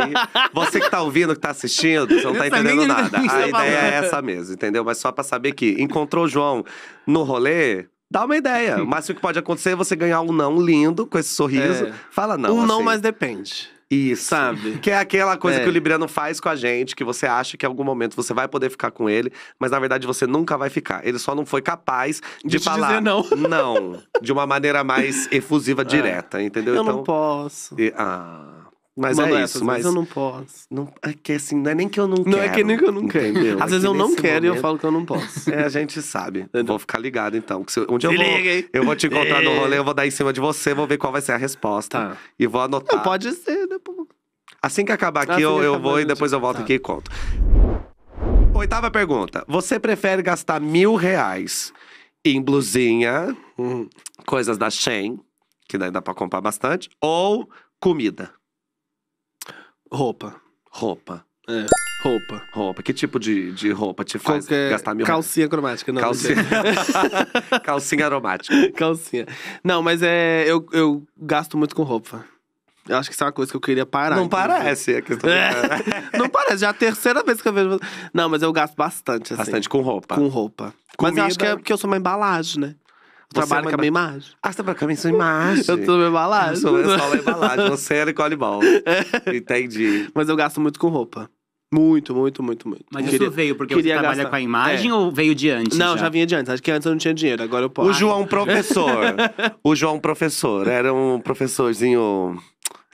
Você que tá ouvindo, que tá assistindo, você não tá entendendo nada. A tá ideia é essa mesmo, entendeu? Mas só pra saber que encontrou o João no rolê, Dá uma ideia. mas O que pode acontecer é você ganhar um não lindo com esse sorriso. É. Fala não. Um assim. não, mas depende. Isso. Sabe? Que é aquela coisa é. que o Libriano faz com a gente, que você acha que em algum momento você vai poder ficar com ele, mas na verdade você nunca vai ficar. Ele só não foi capaz de, de falar. Dizer não. não. De uma maneira mais efusiva, é. direta, é. entendeu? Eu então, não posso. E, ah. Mas Mano, é isso, às mas eu não posso. Não, é que assim, não é nem que eu não, não é quero. Não é que nem que eu não entendeu? É quero. Às é vezes eu não quero momento, e eu falo que eu não posso. É, a gente sabe. Vou ficar ligado então. Se, onde eu vou, eu vou te encontrar no rolê, é. eu vou dar em cima de você, vou ver qual vai ser a resposta. Tá. E vou anotar. Não, pode ser, né? Assim que acabar aqui, assim eu, eu vou e depois eu volto tá. aqui e conto. Oitava pergunta. Você prefere gastar mil reais em blusinha, uhum. coisas da Shein, que dá pra comprar bastante, ou comida? Roupa. Roupa. É. Roupa. Roupa. Que tipo de, de roupa te faz Qualquer... gastar mil Calcinha cromática, não. Calcinha, não Calcinha aromática. Calcinha. Não, mas é. Eu, eu gasto muito com roupa. Eu acho que isso é uma coisa que eu queria parar. Não parece é a questão. É. não parece, já é a terceira vez que eu vejo. Não, mas eu gasto bastante, assim. Bastante com roupa. Com roupa. Comida. Mas eu acho que é porque eu sou uma embalagem, né? trabalha com a minha imagem. Ah, você trabalha com a minha imagem. Eu tô na embalagem. Eu sou só na embalagem. Você é Nicole Ball. É. Entendi. Mas eu gasto muito com roupa. Muito, muito, muito, muito. Mas queria, isso veio porque você trabalha gastar. com a imagem é. ou veio de antes? Não, já? já vinha de antes. Acho que antes eu não tinha dinheiro, agora eu posso. O João professor. o João professor. Era um professorzinho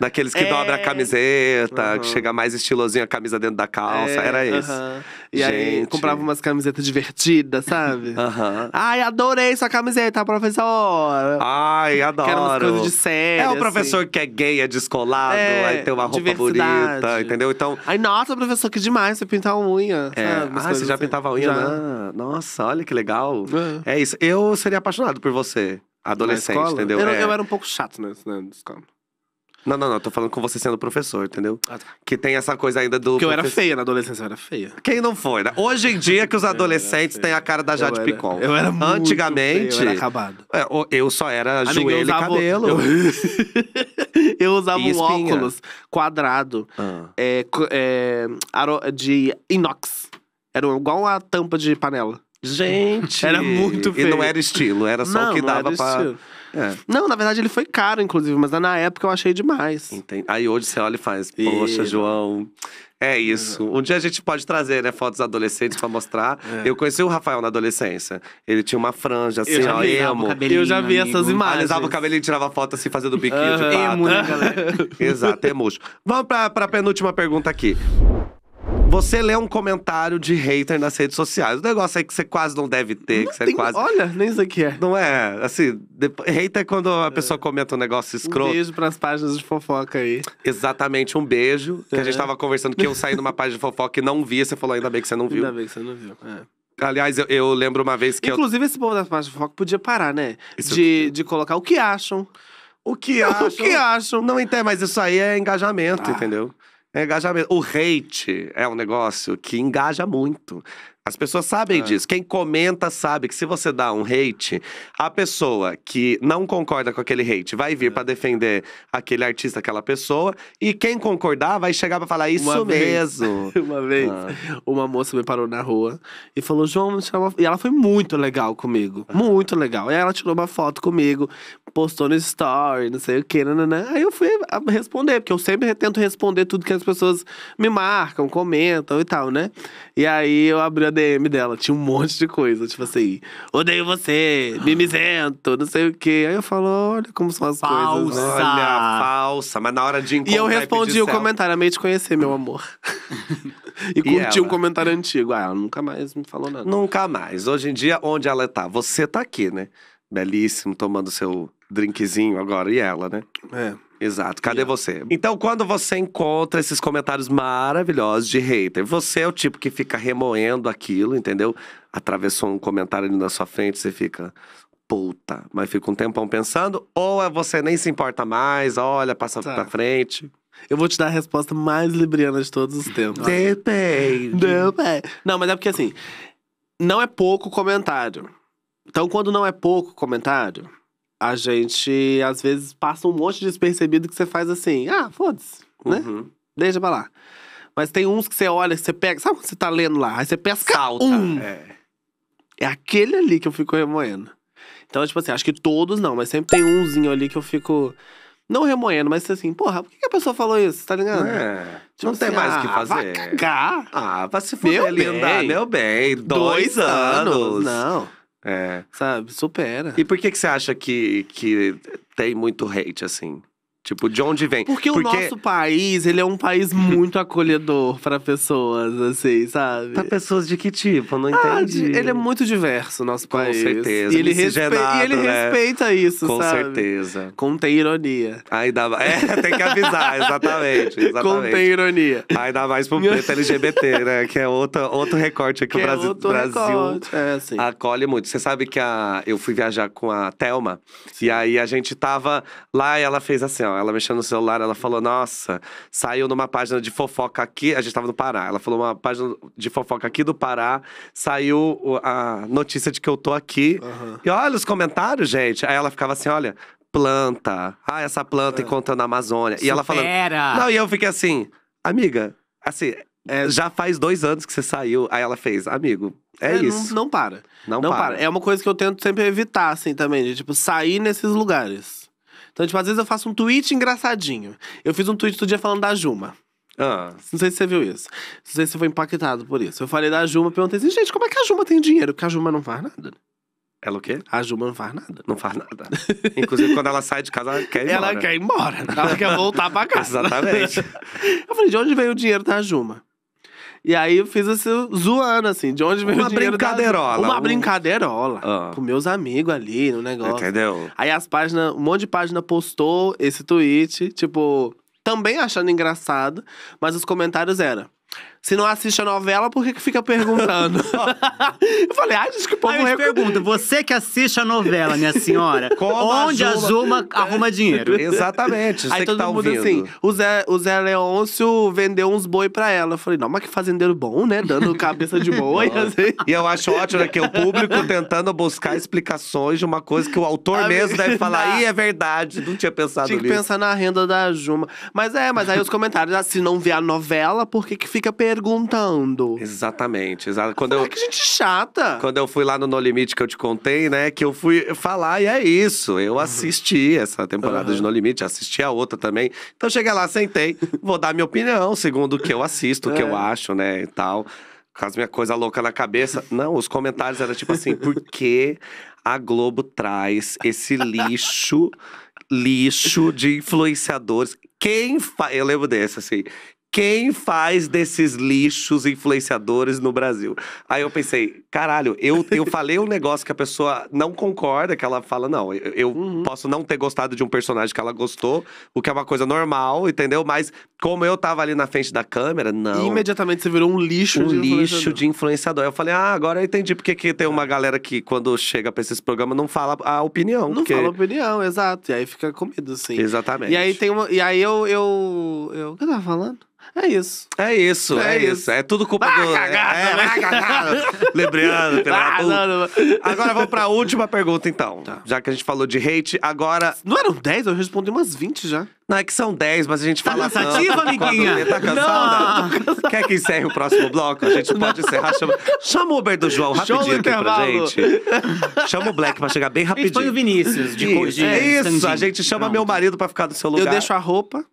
Daqueles que é. dobra a é. camiseta, uhum. que chega mais estilosinho a camisa dentro da calça. É. Era isso. Uhum. E Gente. aí comprava umas camisetas divertidas, sabe? Uhum. Ai, adorei sua camiseta, professor! Ai, adoro! Que umas coisas de série. É o assim. professor assim. que é gay, é descolado, é. aí tem uma roupa bonita, entendeu? Então. Ai, nossa, professor, que demais você pintar a unha. É. Sabe? Ah, você já assim. pintava unha, já. né? Nossa, olha que legal. É, é isso. Eu seria apaixonado por você, adolescente, entendeu? Eu, é. eu era um pouco chato né, na escola. Não, não, não. Tô falando com você sendo professor, entendeu? Ah, tá. Que tem essa coisa ainda do. Porque eu era feia na adolescência, eu era feia. Quem não foi, né? Hoje em dia que os adolescentes têm a cara da Jade eu era, Picon. Eu era muito. Antigamente. Feio, eu era acabado. É, eu só era Amiga, joelho usava, e cabelo. Eu, eu usava um óculos quadrado ah. é, é, de inox. Era igual a tampa de panela. Gente! Era muito feio. E não era estilo, era só não, o que dava pra. Estilo. É. Não, na verdade ele foi caro, inclusive, mas na época eu achei demais. Entendi. Aí hoje você olha e faz, poxa, e... João. É isso. Uhum. Um dia a gente pode trazer, né, fotos adolescentes pra mostrar. É. Eu conheci o Rafael na adolescência. Ele tinha uma franja assim, ó, emo. Eu já vi amigo. essas imagens. Alisava o cabelo e tirava foto assim, fazendo biquinho uhum. de Emo, né, galera? Exato, é Vamos pra, pra penúltima pergunta aqui. Você lê um comentário de hater nas redes sociais. Um negócio aí que você quase não deve ter, não que você tem... quase. Olha, nem isso aqui é. Não é. Assim, depois... hater é quando a pessoa é. comenta um negócio escroto. Um beijo pras páginas de fofoca aí. Exatamente, um beijo. É. Que a gente é. tava conversando que eu saí numa página de fofoca e não vi. Você falou, ainda bem que você não viu. Ainda bem que você não viu. É. Aliás, eu, eu, lembro uma vez que. Inclusive, eu... esse povo das páginas de fofoca podia parar, né? de, eu... de colocar o que acham. O que acham? o que acham? Não entendo, mas isso aí é engajamento, ah. entendeu? É engajamento. O hate é um negócio que engaja muito. As pessoas sabem é. disso. Quem comenta sabe que se você dá um hate, a pessoa que não concorda com aquele hate vai vir é. para defender aquele artista, aquela pessoa, e quem concordar vai chegar para falar isso uma mesmo. Vez, uma vez, ah. uma moça me parou na rua e falou: "João, me uma... e ela foi muito legal comigo, ah. muito legal. Aí ela tirou uma foto comigo, postou no story, não sei o que, nananã. Aí eu fui responder, porque eu sempre tento responder tudo que as pessoas me marcam, comentam e tal, né? E aí eu abri na DM dela. Tinha um monte de coisa, tipo assim, odeio você, mimizento, não sei o quê. Aí eu falo, olha como são as né? falsa. coisas. Olha, falsa. Mas na hora de encontrar. E eu respondi o céu. comentário, amei te conhecer, meu amor. e curti e um comentário antigo. Ah, ela nunca mais me falou nada. Nunca mais. Hoje em dia, onde ela tá? Você tá aqui, né? Belíssimo, tomando seu drinkzinho agora. E ela, né? É. Exato, cadê você? Então, quando você encontra esses comentários maravilhosos de hater, você é o tipo que fica remoendo aquilo, entendeu? Atravessou um comentário ali na sua frente, você fica puta, mas fica um tempão pensando, ou é você nem se importa mais, olha, passa tá. pra frente. Eu vou te dar a resposta mais libriana de todos os tempos. Depende. Depende. Não, mas é porque assim, não é pouco comentário. Então, quando não é pouco comentário, a gente às vezes passa um monte de despercebido que você faz assim, ah, foda-se, né? Uhum. Deixa pra lá. Mas tem uns que você olha, que você pega, sabe quando você tá lendo lá? Aí você pesca Salta, um. É. é aquele ali que eu fico remoendo. Então, tipo assim, acho que todos não, mas sempre tem umzinho ali que eu fico. Não remoendo, mas assim, porra, por que a pessoa falou isso? Tá ligado? É, tipo não assim, tem mais o ah, que fazer. Vai cagar. Ah, vai se fuder, meu bem, meu bem. Dois, dois anos. anos. Não. É. Sabe? Supera. E por que, que você acha que, que tem muito hate, assim? Tipo, de onde vem? Porque, Porque, o nosso país, ele é um país muito acolhedor para pessoas, assim, sabe? Pra pessoas de que tipo? Não ah, entendi. ele é muito diverso, nosso Com país. Com certeza. E ele, respe... e ele né? respeita isso, Com sabe? Com certeza. Contém ironia. Aí mais. É, tem que avisar, exatamente. exatamente. Contém ironia. Ainda mais pro preto LGBT, né? Que é outro outro recorte aqui. Que o é Brasil, é Brasil recorte. É, assim. acolhe muito. Você sabe que a, eu fui viajar com a Thelma, e aí a gente tava lá e ela fez assim, ó. Ela mexendo no celular, ela falou: Nossa, saiu numa página de fofoca aqui. A gente tava no Pará. Ela falou: Uma página de fofoca aqui do Pará. Saiu a notícia de que eu tô aqui. Uhum. E olha os comentários, gente. Aí ela ficava assim: Olha, planta. Ah, essa planta é. encontra na Amazônia. Supera. E ela falou: Não, e eu fiquei assim: Amiga, assim, é, já faz dois anos que você saiu. Aí ela fez, amigo, é, é isso. Não, não para. Não, não para. para. É uma coisa que eu tento sempre evitar, assim, também. De, tipo, sair nesses lugares. Então, tipo, às vezes eu faço um tweet engraçadinho. Eu fiz um tweet outro dia falando da Juma. Ah. Não sei se você viu isso. Não sei se você foi impactado por isso. Eu falei da Juma, perguntei assim, gente, como é que a Juma tem dinheiro? Porque a Juma não faz nada. Ela o quê? A Juma não faz nada. Não faz nada. Inclusive, quando ela sai de casa, ela quer ir ela embora. Ela quer ir embora. Ela quer voltar pra casa. Exatamente. eu falei, de onde veio o dinheiro da Juma? E aí eu fiz isso assim, zoando, assim, de onde veio uma o dinheiro. Brincadeirola, da... Uma brincadeirola. Ah. Com meus amigos ali no negócio. Entendeu? Aí as páginas, um monte de página postou esse tweet, tipo, também achando engraçado, mas os comentários eram. Se não assiste a novela, por que, que fica perguntando? eu falei, ai, ah, gente, que povo Aí pergunta. você que assiste a novela, minha senhora, Como onde a Zuma, é. arruma dinheiro? Exatamente, você Aí todo tá mundo ouvindo. assim, o Zé, o Zé Leôncio vendeu uns boi pra ela. Eu falei, não, mas que fazendeiro bom, né? Dando cabeça de boi. assim. E eu acho ótimo, né, que o público tentando buscar explicações de uma coisa que o autor tá mesmo deve falar, ih, é verdade, não tinha pensado nisso. Tinha que nisso. pensar na renda da Juma. Mas é, mas aí os comentários, ah, se não vê a novela, por que, que fica perguntando? perguntando. Exatamente. Exa quando eu, que gente chata! Quando eu fui lá no No Limite que eu te contei, né? Que eu fui falar, e é isso. Eu uhum. assisti essa temporada uhum. de No Limite, assisti a outra também. Então cheguei lá, sentei, vou dar minha opinião, segundo o que eu assisto, o é. que eu é. acho, né? E tal. Com as minhas coisas loucas na cabeça. Não, os comentários eram tipo assim, por que a Globo traz esse lixo, lixo de influenciadores? Quem faz. Eu lembro desse, assim quem faz desses lixos influenciadores no Brasil? Aí eu pensei, caralho, eu, eu falei um negócio que a pessoa não concorda, que ela fala, não, eu, eu uhum. posso não ter gostado de um personagem que ela gostou, o que é uma coisa normal, entendeu? Mas como eu tava ali na frente da câmera, não. Imediatamente você virou um lixo um de lixo de influenciador. Eu falei, ah, agora eu entendi porque que tem uma galera que quando chega pra esses programas não fala a opinião. Não porque... fala a opinião, exato. E aí fica com medo, assim. Exatamente. E aí tem uma. E aí eu. eu... eu... O que eu tava falando? É isso. É isso, é, é isso. isso. É tudo culpa é, né? ah, do. Cagada, é, né? ah, cagada. Lembrando, ah, não, não. Agora vamos pra última pergunta, então. Tá. Já que a gente falou de hate, agora. Não eram 10? Eu respondi umas 20 já. Não, é que são 10, mas a gente tá fala. Cansativa, tanto, amiguinha? Tá cansada? Não, tá tá. Quer que encerre o próximo bloco? A gente pode encerrar. Chama, chama o Uber do João rapidinho aqui pra gente. Chama o Black pra chegar bem rapidinho. Foi o Vinícius, de Isso, de... é isso. a gente chama Pronto. meu marido pra ficar do seu lugar. Eu deixo a roupa.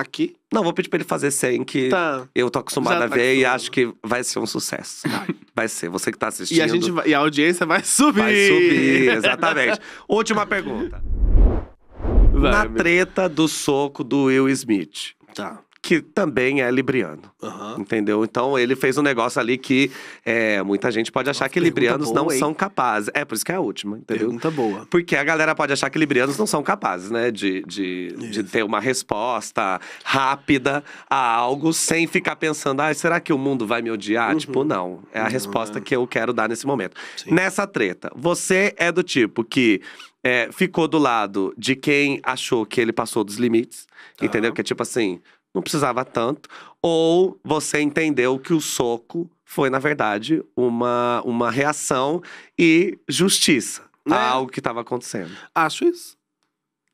Aqui? Não, vou pedir pra ele fazer sem, que Tá. eu tô acostumada tá a ver e acho que vai ser um sucesso. Vai ser, você que tá assistindo. E a, gente vai- e a audiência vai subir. vai subir, exatamente. Última pergunta. Vai, Na treta do soco do Will Smith. Tá que também é libriano. Uhum. Entendeu? Então ele fez um negócio ali que é, muita gente pode achar Nossa, que librianos boa, não hein? são capazes. É, por isso que é a última, entendeu? Pergunta boa. Porque a galera pode achar que librianos não são capazes, né? De, de, de ter uma resposta rápida a algo sem ficar pensando, ah, será que o mundo vai me odiar? Uhum. Tipo, não. É a uhum. resposta é. que eu quero dar nesse momento. Sim. Nessa treta, você é do tipo que é, ficou do lado de quem achou que ele passou dos limites, tá. entendeu? Que é tipo assim, não precisava tanto, ou você entendeu que o soco foi, na verdade, uma, uma reação e justiça. É. Né? a Algo que estava acontecendo. Acho isso.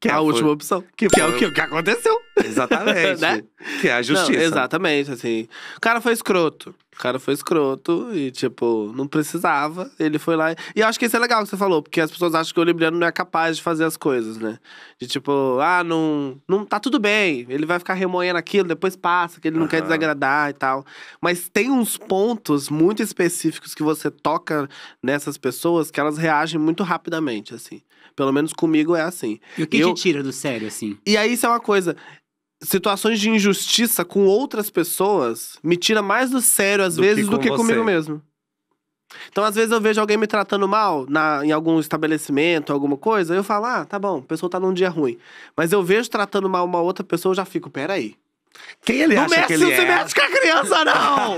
Que é a ah, última opção. Que, que, é o que, que aconteceu. Exatamente. né? Que é a justiça. Não, exatamente, assim. O cara foi escroto. O cara foi escroto e, tipo, não precisava. Ele foi lá. E, e eu acho que isso é legal que você falou, porque as pessoas acham que o Libriano não é capaz de fazer as coisas, né? De tipo, ah, não. não tá tudo bem. Ele vai ficar remoendo aquilo, depois passa, que ele não uhum. quer desagradar e tal. Mas tem uns pontos muito específicos que você toca nessas pessoas que elas reagem muito rapidamente, assim. Pelo menos comigo é assim. E o que eu... te tira do sério, assim? E aí isso é uma coisa. Situações de injustiça com outras pessoas me tira mais do sério, às do vezes, que do que você. comigo mesmo. Então, às vezes, eu vejo alguém me tratando mal na, em algum estabelecimento, alguma coisa, eu falo, ah, tá bom, a pessoa tá num dia ruim. Mas eu vejo tratando mal uma outra pessoa, eu já fico, peraí. Quem ele não acha mexe, que ele não é? Não mexe com a criança, não!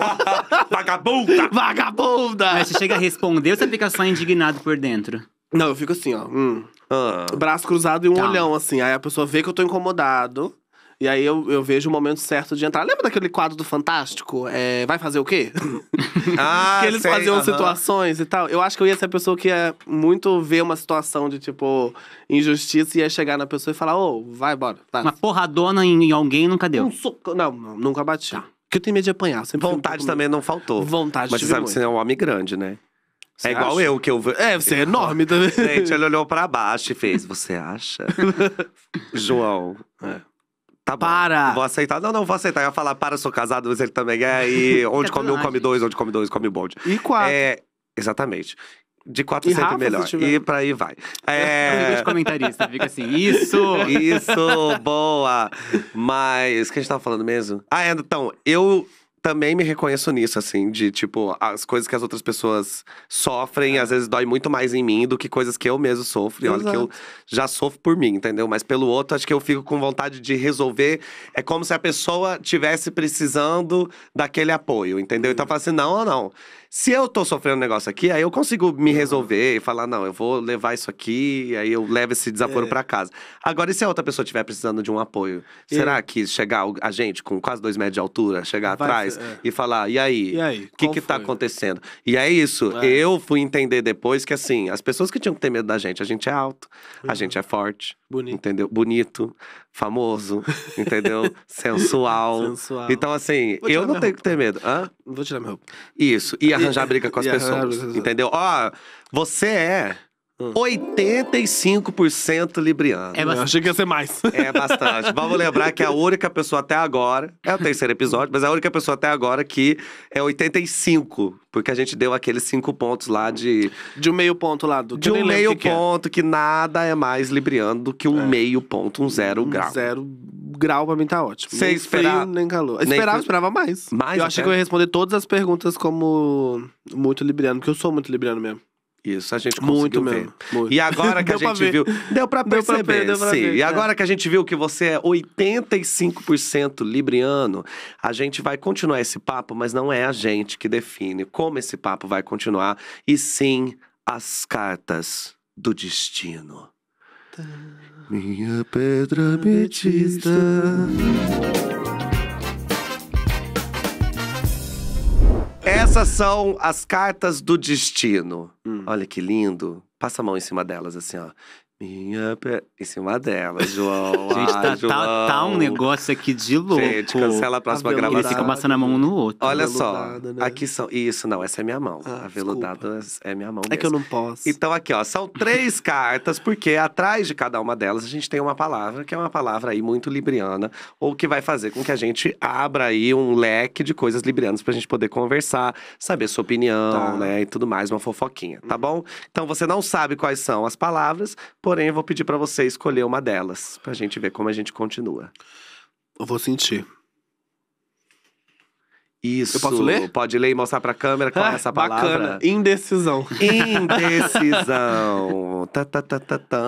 Vagabunda! Vagabunda! Mas você chega a responder ou você fica só indignado por dentro? Não, eu fico assim, ó. Hum. Ah. Braço cruzado e um tá. olhão, assim. Aí a pessoa vê que eu tô incomodado. E aí eu, eu vejo o momento certo de entrar. Lembra daquele quadro do Fantástico? É, vai fazer o quê? ah, que eles sei, faziam uh -huh. situações e tal. Eu acho que eu ia ser a pessoa que ia muito ver uma situação de, tipo, injustiça e ia chegar na pessoa e falar, ô, oh, vai bora. Vai. Uma porradona em, alguém nunca deu. Um Não, nunca bati. Tá. Porque eu tenho medo de apanhar. Vontade também não faltou. Vontade Mas você sabe muito. que você é um homem grande, né? Você é igual acha? eu, que eu. É, você eu... é enorme também. Gente, ele olhou pra baixo e fez: Você acha? João. É. Tá para! Bom. Vou aceitar. Não, não, vou aceitar. Eu ia falar, para, sou casado, mas ele também é. E onde come um, come dois, onde come dois, come bonde. E quatro. É, exatamente. De quatro sempre Rafa, melhor. e pra aí vai. É... de comentarista, fica assim, isso! Isso, boa! Mas, o que a gente tava falando mesmo? Ah, é, então, eu também me reconheço nisso, assim, de tipo, as coisas que as outras pessoas sofrem, é. às vezes dói muito mais em mim do que coisas que eu mesmo sofro. E olha que eu já sofro por mim, entendeu? Mas pelo outro, acho que eu fico com vontade de resolver. É como se a pessoa tivesse precisando daquele apoio, entendeu? Então eu falo assim: não, não. Se eu tô sofrendo um negócio aqui, aí eu consigo me resolver e falar, não, eu vou levar isso aqui, aí eu levo esse desaforo é. para casa. Agora, e se a outra pessoa estiver precisando de um apoio? Será que chegar a gente com quase dois metros de altura, chegar Vai, atrás é. e falar, e aí? E aí? O que que tá foi? tá acontecendo? E é isso. É. Eu fui entender depois que, assim, as pessoas que tinham que ter medo da gente, a gente é alto, uhum. a é. gente é forte. Bonito. Entendeu? Bonito, famoso, entendeu? Sensual. Sensual. Então, assim, eu não tenho roupa. que ter medo. Hã? Vou tirar meu roupa. Isso. E arranjar briga com as pessoas. Entendeu? Ó, oh, você é 85% hum. libriano. É Eu achei que ia ser mais. É bastante. Vamos lembrar que a única pessoa até agora, é o terceiro episódio, mas é a única pessoa até agora que é 85, porque a gente deu aqueles cinco pontos lá de de um meio ponto lá do que de um meio que ponto que, é. que nada é mais libriano do que um é. meio ponto, um zero um grau. Zero grau pra mim tá ótimo. Sem nem frio, nem calor. nem esperava, frio. esperava mais. mais eu até. achei que eu ia responder todas as perguntas como muito libriano, porque eu sou muito libriano mesmo. Isso, a gente muito mesmo. Muito. E agora que a gente ver. viu. Deu pra perceber, deu pra ver, deu pra sim. Ver, e é. agora que a gente viu que você é 85% libriano, a gente vai continuar esse papo, mas não é a gente que define como esse papo vai continuar, e sim as cartas do destino. Minha pedra metista. Essas são as cartas do destino. Hum. Olha que lindo. Passa a mão em cima delas, assim, ó. Minha per... Em cima dela, João. Gente, tá, João. Tá, tá, um negócio aqui de louco. Gente, cancela a próxima gravação. Tá Ele fica passando a mão no outro. Olha só, né? aqui são... Isso, não, essa é minha mão. Ah, a veludada é minha mão é mesmo. É que eu não posso. Então aqui, ó, são três cartas, porque atrás de cada uma delas a gente tem uma palavra, que é uma palavra aí muito libriana, ou que vai fazer com que a gente abra aí um leque de coisas librianas pra gente poder conversar, saber sua opinião, tá. né, e tudo mais, uma fofoquinha, tá uhum. bom? Então você não sabe quais são as palavras, porém Porém, eu vou pedir para você escolher uma delas, pra gente ver como a gente continua. Eu vou sentir. Isso. Eu posso ler? Pode ler e mostrar pra câmera qual ah, é essa palavra. Bacana. Indecisão. Indecisão. tá, tá, tá, tá, tá.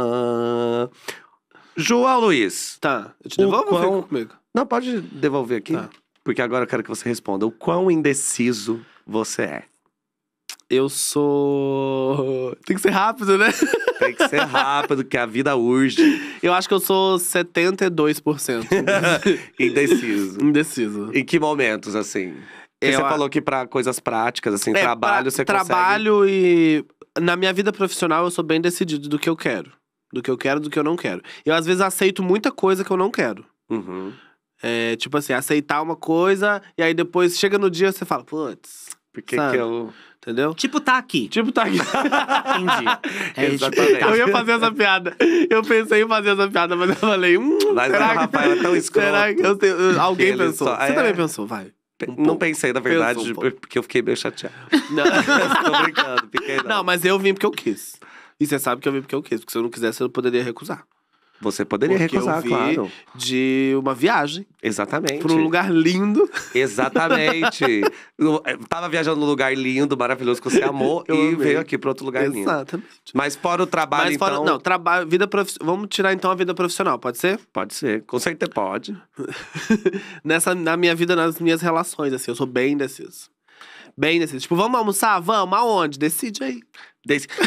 João Luiz. Tá. Eu te devolvo quão... ou comigo? Não, pode devolver aqui. Tá. Porque agora eu quero que você responda. O quão indeciso você é? eu sou. Tem que ser rápido, né? Tem que ser rápido, que a vida urge. Eu acho que eu sou 72%. Indeciso. Indeciso. Em que momentos, assim? Eu... Você falou que para coisas práticas, assim, é, trabalho, pra, você Trabalho consegue... e. Na minha vida profissional, eu sou bem decidido do que eu quero. Do que eu quero, do que eu não quero. Eu, às vezes, aceito muita coisa que eu não quero. Uhum. É, tipo assim, aceitar uma coisa e aí depois chega no dia você fala, putz. Porque que eu. Entendeu? Tipo, tá aqui. Tipo, tá aqui. Entendi. É Exatamente. Tipo, tá. Eu ia fazer essa piada. Eu pensei em fazer essa piada, mas eu falei. Hum, mas será que... o Rafael é tão escroto. Será que eu uh, alguém pensou? Só... Você é... também pensou, vai. Um não pensei, na verdade, um porque eu fiquei meio chateado. Não, tô brincando, fiquei não. não, mas eu vim porque eu quis. E você sabe que eu vim porque eu quis, porque se eu não quisesse, eu não poderia recusar. Você poderia Porque recusar, eu vi claro. De uma viagem. Exatamente. Para um lugar lindo. Exatamente. Eh, tava viajando num lugar lindo, maravilhoso que você amou eu e amei. veio aqui para outro lugar Exatamente. lindo. Exatamente. Mas fora o trabalho, Mas fora, então... Não, trabalho, vida profissional. Vamos tirar então a vida profissional, pode ser? Pode ser, com certeza pode. Nessa, na minha vida, nas minhas relações, assim, eu sou bem indeciso. Bem nesse Tipo, vamos almoçar? Vamos, aonde? Decide aí.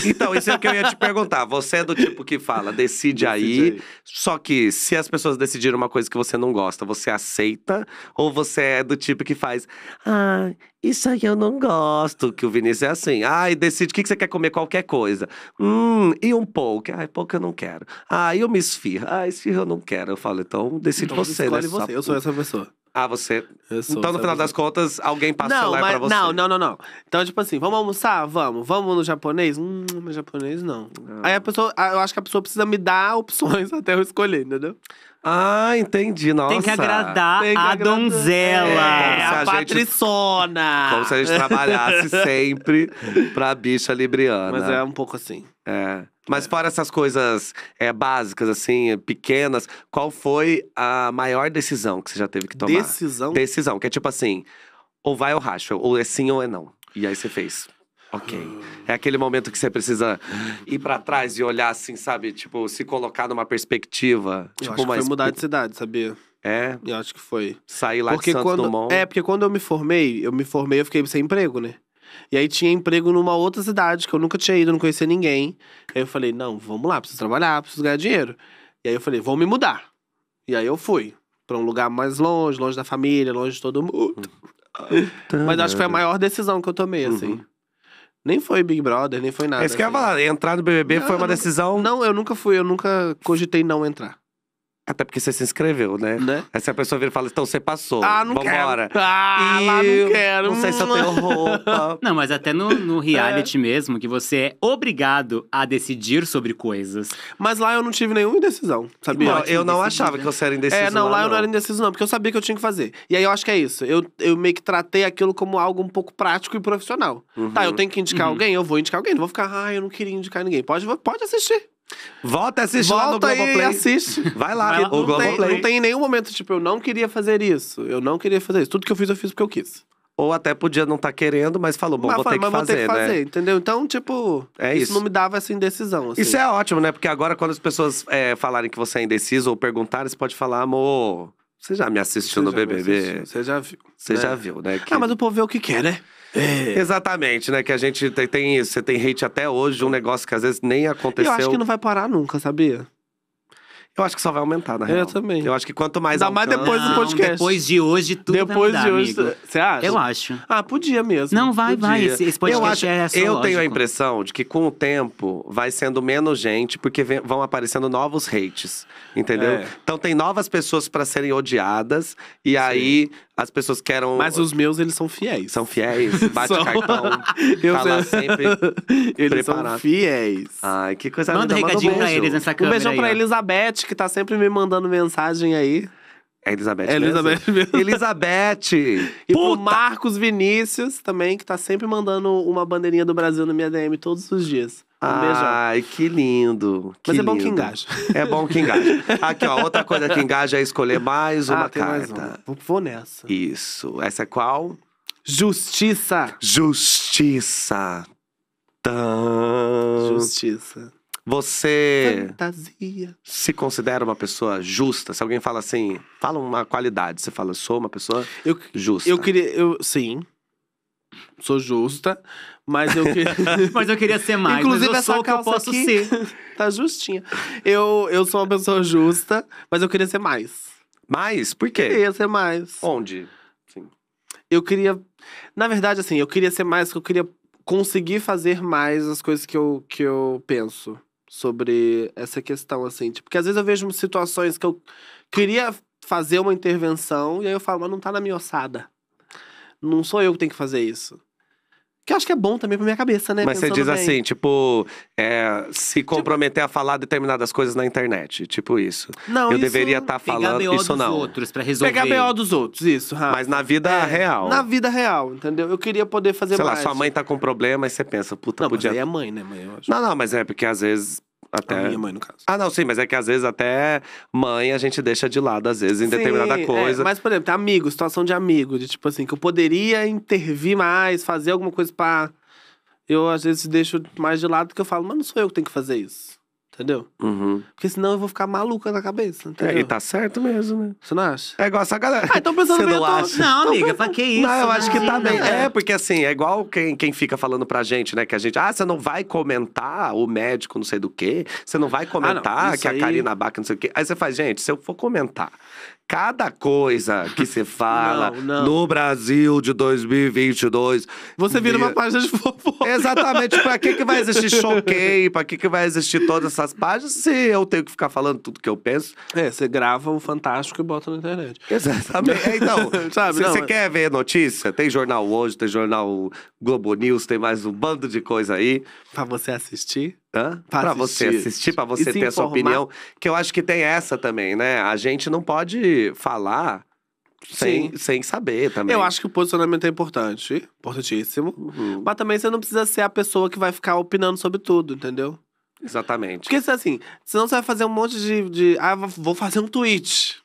Então, isso é o que eu ia te perguntar. Você é do tipo que fala, decide, decide aí, aí, Só que se as pessoas decidirem uma coisa que você não gosta, você aceita? Ou você é do tipo que faz, ah, isso aí eu não gosto? Que o Vinícius é assim, ah ah, decide o que, você quer comer, qualquer coisa. Hum, e um poke? ah pouco eu não quero. Ah, e uma esfirra? Ah, esfirra eu não quero. Eu falo, então decide então, você, né? Você. Eu sou essa pessoa. Ah, você. Sou, então, no final das contas, alguém passa não, o celular mas, pra você. Não, não, não, não. Então, tipo assim, vamos almoçar? Vamos. Vamos no japonês? Hum, mas japonês não. Aí a pessoa, eu acho que a pessoa precisa me dar opções até eu escolher, entendeu? Ah, entendi. Nossa. Tem que agradar Tem que a agradar. donzela, é, a, a patriciona. Gente, como se a gente trabalhasse sempre pra bicha libriana. Mas é um pouco assim. É. Mas fora essas coisas é, básicas, assim, pequenas, qual foi a maior decisão que você já teve que tomar? Decisão? Decisão, que é tipo assim, ou vai ou racha, ou é sim ou é não. E aí você fez. Ok. É aquele momento que você precisa ir para trás e olhar assim, sabe? Tipo, se colocar numa perspectiva. Eu tipo, acho que mais... foi mudar de cidade, sabia? É? Eu acho que foi. Sair lá porque de Santos quando... Dumont. É, porque quando eu me formei, eu me formei, eu fiquei sem emprego, né? E aí tinha emprego numa outra cidade que eu nunca tinha ido, não conhecia ninguém. Aí eu falei, não, vamos lá, preciso trabalhar, preciso ganhar dinheiro. E aí eu falei, vou me mudar. E aí eu fui para um lugar mais longe, longe da família, longe de todo mundo. Uhum. Mas acho que foi a maior decisão que eu tomei, assim. Uhum. Nem foi Big Brother, nem foi é nada. É isso assim. que eu ia assim. falar, entrar no BBB não, foi uma decisão. Não, eu nunca fui, eu nunca cogitei não entrar. Até porque você se inscreveu, né? né? Aí se a pessoa vira e fala, então você passou. Ah, não vambora. quero. Ah, e lá não quero. Não sei se eu tenho hum. roupa. Não, mas até no, no reality é. mesmo, que você é obrigado a decidir sobre coisas. Mas lá eu não tive nenhuma indecisão, sabia? Não, eu não achava né? que você era indeciso. É, não, lá, lá eu não, não era indeciso não, porque eu sabia que eu tinha que fazer. E aí eu acho que é isso. Eu, eu meio que tratei aquilo como algo um pouco prático e profissional. Uhum. Tá, eu uhum. tenho que indicar uhum. alguém? Eu vou indicar alguém. Não vou ficar, ah, eu não queria indicar ninguém. Pode, pode assistir. Volta, assiste Volta lá no Globoplay. assiste. Vai lá, Vai lá. o não Globoplay. Tem, não tem em nenhum momento, tipo, eu não queria fazer isso. Eu não queria fazer isso. Tudo que eu fiz, eu fiz porque eu quis. Ou até podia não estar tá querendo, mas falou, bom, mas vou, ter mas fazer, vou ter que fazer, né? entendeu? Então, tipo, é isso. isso. não me dava essa indecisão. Assim. Isso é ótimo, né? Porque agora, quando as pessoas é, falarem que você é indeciso ou perguntarem, você pode falar, amor, você já me assistiu você no BBB? Assistiu, você já viu. Você né? já viu, né? Que... Ah, mas o povo vê o que quer, né? É. Exatamente, né? Que a gente tem, tem isso. Você tem hate até hoje, um negócio que às vezes nem aconteceu. Eu acho que não vai parar nunca, sabia? Eu acho que só vai aumentar, na real. Eu também. Eu acho que quanto mais. Ainda mais depois do podcast. Depois de hoje, tudo Depois vai mudar, de hoje. Você acha? Eu acho. Ah, podia mesmo. Não, vai, podia. vai. Esse, esse podcast eu acho, é só Eu lógico. tenho a impressão de que com o tempo vai sendo menos gente, porque vem, vão aparecendo novos hates. Entendeu? É. Então tem novas pessoas para serem odiadas, e Sim. aí as pessoas que eram. Mas os meus, eles são fiéis. São fiéis, bate são... cartão. Eu tá lá sempre. Eles preparado. são fiéis. Ai, que coisa Manda Um recadinho Manda um pra eles nessa câmera. Um beijão aí, pra ó. Elizabeth, que tá sempre me mandando mensagem aí. É Elizabeth. É Elizabeth mesmo. mesmo. Elizabeth! e Puta! pro Marcos Vinícius também, que tá sempre mandando uma bandeirinha do Brasil no minha DM todos os dias. Ai, que lindo. Que Mas é lindo. bom que engaja. É bom que engaja. Aqui, ó, outra coisa que engaja é escolher mais ah, uma ah, carta. Mais uma. Vou nessa. Isso. Essa é qual? Justiça. Justiça. Tã. Justiça. Você Fantasia. se considera uma pessoa justa? Se alguém fala assim, fala uma qualidade, você fala, sou uma pessoa eu, justa. Eu queria, eu sim, sou justa, mas eu, que... mas eu queria ser mais. Inclusive, mas eu essa que eu posso aqui ser. tá justinha. Eu, eu sou uma pessoa justa, mas eu queria ser mais. Mais? Por quê? Eu queria ser mais. Onde? Sim. Eu queria. Na verdade, assim, eu queria ser mais, eu queria conseguir fazer mais as coisas que eu, que eu penso sobre essa questão, assim. Tipo, porque às vezes eu vejo situações que eu queria fazer uma intervenção e aí eu falo, mas não tá na minha ossada. Não sou eu que tenho que fazer isso. Que eu acho que é bom também pra minha cabeça, né? Mas Pensando você diz bem. assim, tipo, é, se tipo comprometer tipo... a falar determinadas coisas na internet. Tipo isso. Não, Eu isso... deveria estar tá falando Pegar BO isso dos não. outros pra resolver. Pegar BO dos outros, isso, Rafa. Mas na vida é, real. Na vida real, entendeu? Eu queria poder fazer Sei mais. Sei lá, sua mãe tá com problema e você pensa, puta, não, podia. Mas aí é mãe, né, mãe? Não, não, mas é porque às vezes até... A minha mãe, no caso. Ah, não, sim, mas é que às vezes até mãe a gente deixa de lado, às vezes, em sim, determinada é, coisa. É, mas, por exemplo, amigo, situação de amigo, de tipo assim, que eu poderia intervir mais, fazer alguma coisa pra. Eu, às vezes, deixo mais de lado, porque eu falo, mas não sou eu que tenho que fazer isso. Entendeu? Uhum. Porque senão eu vou ficar maluca na cabeça, entendeu? É, e tá certo mesmo, né? Você não acha? É igual essa galera. Ah, então pensando Você não é acha? Não, então amiga, pra que isso? Não, eu acho que tá bem. É, porque assim, é igual quem, quem fica falando pra gente, né? Que a gente, ah, você não vai comentar o médico não sei do quê, você não vai comentar ah, não, que aí... a Karina Baca não sei o quê. Aí você faz, gente, se eu for comentar cada coisa que se fala não, não. no Brasil de 2022. Você vira uma página de fofoca. Exatamente. Pra que, que vai existir choquei? Pra que, que vai existir todas essas páginas se eu tenho que ficar falando tudo que eu penso? É, você grava o Fantástico e bota na internet. Exatamente. É, então, Sabe, se não, você mas... É quer ver notícia, tem jornal hoje, tem jornal Globo News, tem mais um bando de coisa aí. Pra você assistir? para Pra, você assistir, pra você ter a sua opinião. Que eu acho que tem essa também, né? A gente não pode falar sem, sem saber também. Eu acho que o posicionamento é importante, importantíssimo. Uhum. Mas também você não precisa ser a pessoa que vai ficar opinando sobre tudo, entendeu? Exatamente. Porque assim, senão você vai fazer um monte de. de ah, vou fazer um tweet.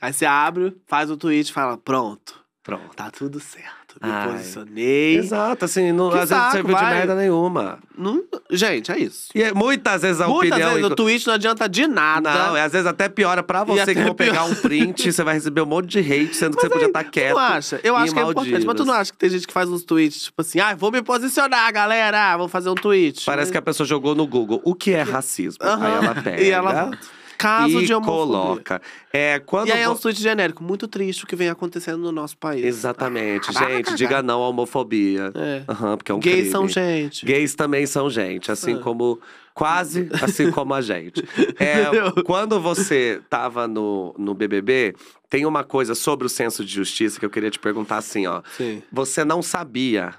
Aí você abre, faz o tweet e fala: pronto. Pronto. Tá tudo certo me Ai. posicionei. Exato, assim, não, às vezes não serviu vai. de merda nenhuma. Não, gente, é isso. E é, muitas vezes a muitas opinião. Vezes, no Twitch não adianta de nada. Não, às vezes até piora pra você que for pegar um print, você vai receber um monte de hate, sendo mas que você aí, podia estar tá quieto. Tu não acha? Eu acho que Maldivas. é importante, mas tu não acha que tem gente que faz uns tweets, tipo assim, ah, vou me posicionar, galera, vou fazer um tweet. Parece mas... Né? que a pessoa jogou no Google o que é racismo. Aí ela pega. E ela caso e de homofobia. coloca. É, quando e aí é um suíte genérico, muito triste o que vem acontecendo no nosso país. Exatamente. Ah, gente, diga não à homofobia. É. Uhum, porque é um Gays crime. são gente. Gays também são gente, assim ah. como quase assim como a gente. É, quando você estava no, no BBB, tem uma coisa sobre o senso de justiça que eu queria te perguntar assim, ó. Sim. Você não sabia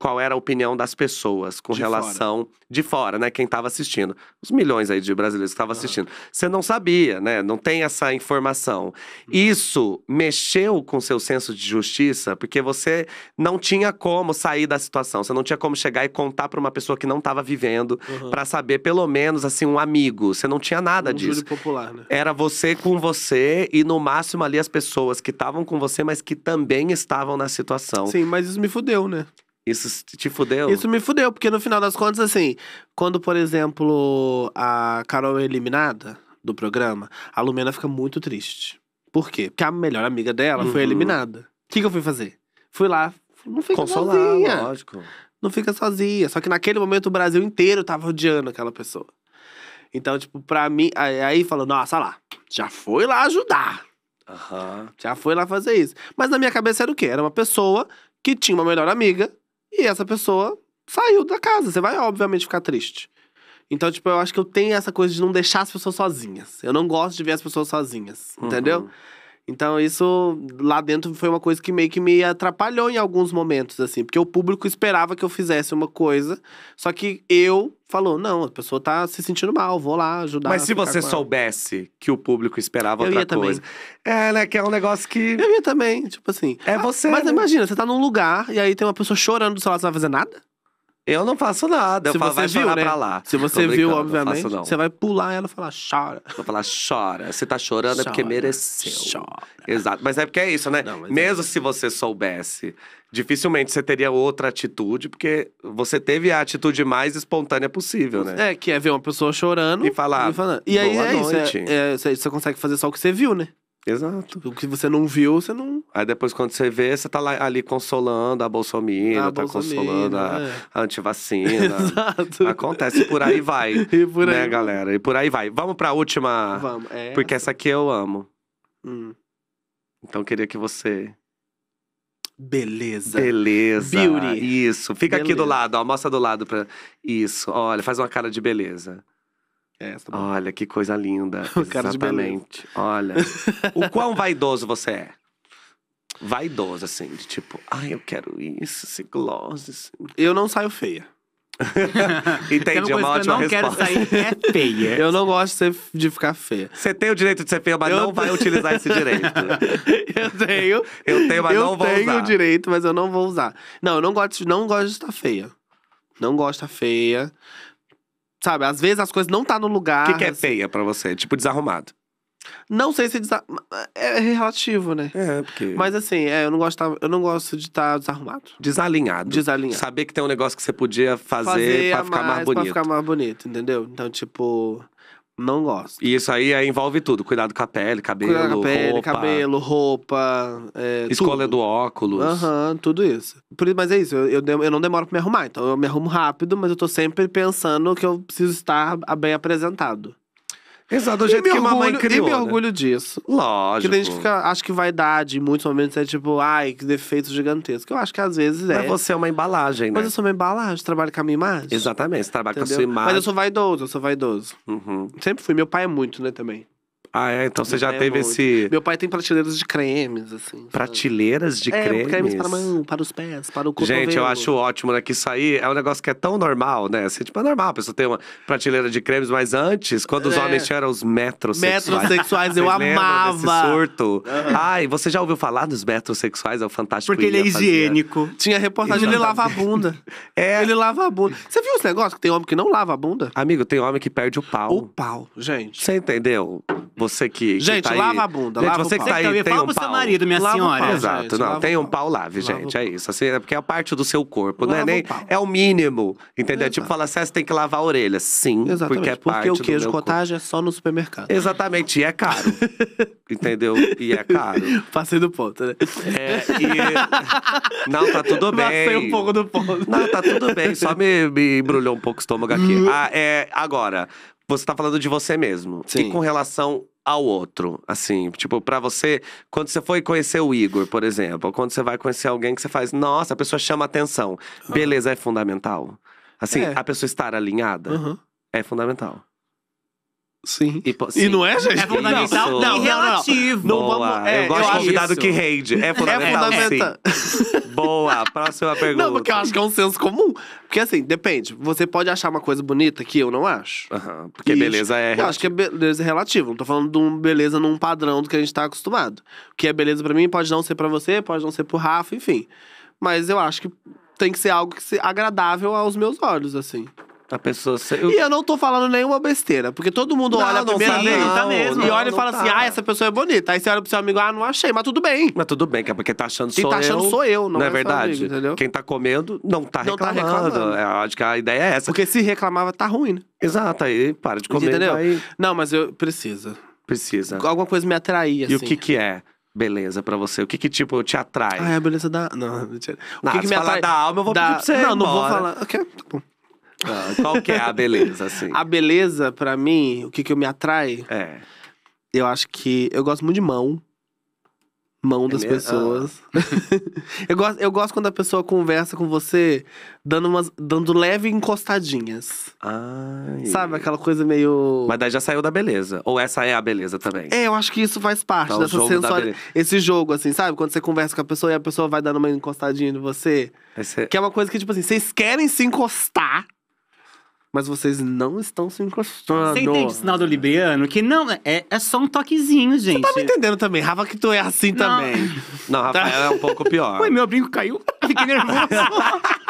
qual era a opinião das pessoas com de relação fora. de fora, né? Quem estava assistindo. Os milhões aí de brasileiros que estavam assistindo. Você não sabia, né? Não tem essa informação. Uhum. Isso mexeu com seu senso de justiça, porque você não tinha como sair da situação. Você não tinha como chegar e contar para uma pessoa que não estava vivendo, uhum. para saber pelo menos assim um amigo. Você não tinha nada um disso. Popular, né? Era você com você e no máximo ali as pessoas que estavam com você, mas que também estavam na situação. Sim, mas isso me fudeu, né? Isso te fudeu? Isso me fudeu, porque no final das contas, assim, quando, por exemplo, a Carol é eliminada do programa, a Lumena fica muito triste. Por quê? Porque a melhor amiga dela uhum. foi eliminada. O que, que eu fui fazer? Fui lá, não fica Consolar, sozinha. lógico. Não fica sozinha. Só que naquele momento o Brasil inteiro tava odiando aquela pessoa. Então, tipo, pra mim, aí falou, nossa, lá, já foi lá ajudar. Uhum. Já foi lá fazer isso. Mas na minha cabeça era o quê? Era uma pessoa que tinha uma melhor amiga e essa pessoa saiu da casa. Você vai, obviamente, ficar triste. Então, tipo, eu acho que eu tenho essa coisa de não deixar as pessoas sozinhas. Eu não gosto de ver as pessoas sozinhas, uhum. entendeu? Então, isso lá dentro foi uma coisa que meio que me atrapalhou em alguns momentos, assim, porque o público esperava que eu fizesse uma coisa, só que eu falou: não, a pessoa tá se sentindo mal, vou lá ajudar. Mas se você soubesse que o público esperava eu outra coisa. Também. É, né? Que é um negócio que. Eu ia também, tipo assim. É você. Mas né? imagina, você tá num lugar e aí tem uma pessoa chorando do seu lado, você não vai fazer nada? Eu não faço nada. Eu falo, você vai viu, chorar né? pra lá. Se você viu, não obviamente, não. você vai pular ela e falar, chora. Vou falar, chora. Você tá chorando é porque mereceu. chora. Exato. Mas é porque é isso, né? Não, é. Mesmo se você soubesse, dificilmente você teria outra atitude, porque você teve a atitude mais espontânea possível, né? É, que é ver uma pessoa chorando E falar, E, aí boa é isso. é- é, você consegue fazer só o que você viu, né? Exato. Tipo, o que você não viu, você não. Aí depois, quando você vê, você tá lá, ali consolando a Bolsonaro, tá consolando é. a, antivacina. Exato. Acontece, e por aí vai. e por né, aí. Né, galera? E por aí vai. Vamos pra última. Vamos. É Porque essa aqui eu amo. Hum. Então, queria que você. Beleza. Beleza. Beauty. Isso. Fica beleza. aqui do lado, ó. Mostra do lado para Isso. Olha, faz uma cara de beleza. É, tá Olha, que coisa linda. O Exatamente. Olha. o quão vaidoso você é? Vaidoso, assim, de tipo, ai, eu quero isso, esse gloss. Eu não saio feia. Entendi, é uma ótima resposta. eu não resposta. quero sair é feia. Eu não gosto de, ficar feia. Você tem o direito de ser feia, mas eu não vai utilizar esse direito. eu tenho. Eu tenho, mas eu não vou usar. Eu tenho o direito, mas eu não vou usar. Não, eu não gosto, não gosto de estar feia. Não gosto de estar feia. Sabe, às vezes as coisas não tá no lugar. O que, que é feia pra você? Tipo, desarrumado. Não sei se desa... é relativo, né? É, porque. Mas assim, é, eu não gosto, de eu não gosto de estar tá desarrumado. Desalinhado. Desalinhado. Saber que tem um negócio que você podia fazer, fazer pra ficar mais, mais bonito. Pra ficar mais bonito, entendeu? Então, tipo, não gosto. E isso aí, envolve tudo. Cuidado com a pele, cabelo, Cuidado com a pele, roupa. cabelo, roupa. É, escolha tudo. do óculos. Aham, tudo isso. Por, mas é isso, eu, eu, eu, não demoro pra me arrumar. Então eu me arrumo rápido, mas eu tô sempre pensando que eu preciso estar bem apresentado. Exato, do jeito que orgulho, mamãe criou. E né? me orgulho né? disso. Lógico. Que a gente fica, acho que vaidade, em muitos momentos é tipo, ai, que defeito gigantesco. Eu acho que às vezes é. Mas você é uma embalagem, né? Mas eu sou uma embalagem, trabalho com a minha imagem. Exatamente, você trabalha Entendeu? com a sua imagem. Mas eu sou vaidoso, eu sou vaidoso. Uhum. Sempre fui, meu pai é muito, né, também. Ah, é? Então você já é teve esse. Meu pai tem prateleiras de cremes, assim. Prateleiras de de é, cremes? cremes para a mão, para os pés, para o corpo. Gente, eu acho ótimo, né? Que isso aí é um negócio que é tão normal, né? Assim, tipo, é normal a pessoa ter uma prateleira de cremes, mas antes, quando os é. homens tinham os metrosexuais. Metrosexuais, eu amava. Desse surto. Uhum. Ai, você já ouviu falar dos metrosexuais? É o fantástico. Porque ele é higiênico. Fazia. Tinha reportagem, ele lava a bunda. É. Ele lava a bunda. Você viu esse negócio que tem homem que não lava a bunda? Amigo, tem homem que perde o pau. O pau, gente. Você entendeu? Você que. que gente, tá lava aí, a bunda. Gente, lava você que tá aí. Então, tem fala um pro pau. seu marido, minha assim, lava senhora. Pau, Exato, gente, não. Tem um pau, lave, lava gente. É isso. Assim, é porque é parte do seu corpo. Né? Lava não é nem. é o mínimo. Entendeu? Exato. Tipo, fala assim, você tem que lavar a orelha. Sim, Exatamente, porque é parte Porque o queijo do cottage é só no supermercado. Exatamente. E é caro. entendeu? E é caro. Passei do ponto, né? É, e. não, tá tudo bem. Passei um pouco do ponto. Não, tá tudo bem. Só me, me embrulhou um pouco o estômago aqui. Hum. ah, é, agora, você tá falando de você mesmo. Sim. E com relação ao outro, assim, tipo, para você, quando você foi conhecer o Igor, por exemplo, ou quando você vai conhecer alguém que você faz, nossa, a pessoa chama atenção. Beleza é fundamental. Assim, é. a pessoa estar alinhada uhum. é fundamental. Sim. E, sim. E não é, é gente? É fundamental não, e relativo. Não, Boa. vamos- é, eu gosto de convidado que rende. É fundamental, é fundamental. sim. Boa, próxima pergunta. Não, porque eu acho que é um senso comum. Porque assim, depende. Você pode achar uma coisa bonita que eu não acho. porque E beleza é... Eu acho que é beleza é relativa. Não tô falando de um beleza num padrão do que a gente tá acostumado. O que é beleza pra mim pode não ser pra você, pode não ser pro Rafa, enfim. Mas eu acho que tem que ser algo que seja agradável aos meus olhos, assim. A pessoa. Eu... E eu não tô falando nenhuma besteira, porque todo mundo não, olha a primeira tá, Não, tá mesmo, e olha e fala assim, tá. assim: ah, essa pessoa é bonita. Aí você olha pro seu amigo, ah, não achei, mas tudo bem. Mas tudo bem, que é porque tá achando Quem sou eu. Quem tá achando sou eu, não, não é, é verdade. Amigo, Quem tá comendo não tá não reclamando. Tá reclamando. É, acho que a ideia é essa. Porque se reclamava, tá ruim, né? Exato, aí para de comer. Entendeu? Não, mas eu precisa. Precisa. Alguma coisa me atraía, assim. E o assim. que que é? beleza para você? O que que, tipo, te atrai? Ah, é a beleza da... Não, mentira. O não, que, que me atrai... da alma, eu vou da... pedir pra você Não, não vou falar. ok tá bom. Ah, qual que é a beleza, assim? a beleza, para mim, o que, que eu me atrai. É. Eu acho que. Eu gosto muito de mão. Mão é das é pessoas. Ah. eu, gosto, eu gosto quando a pessoa conversa com você dando, umas, dando leve encostadinhas. Ai. Sabe? Aquela coisa meio. Mas daí já saiu da beleza. Ou essa é a beleza também. É, eu acho que isso faz parte então, dessa Esse jogo, assim, sabe? Quando você conversa com a pessoa e a pessoa vai dando uma encostadinha em você. Esse... Que é uma coisa que, tipo assim, vocês querem se encostar mas vocês não estão se encostando. Você entende o sinal do libriano? Que não, é, é só um toquezinho, gente. Você tá me entendendo também, Rafa, que tu é assim não. também. Não, Rafael tá. é um pouco pior. Ué, meu brinco caiu. Fiquei nervoso.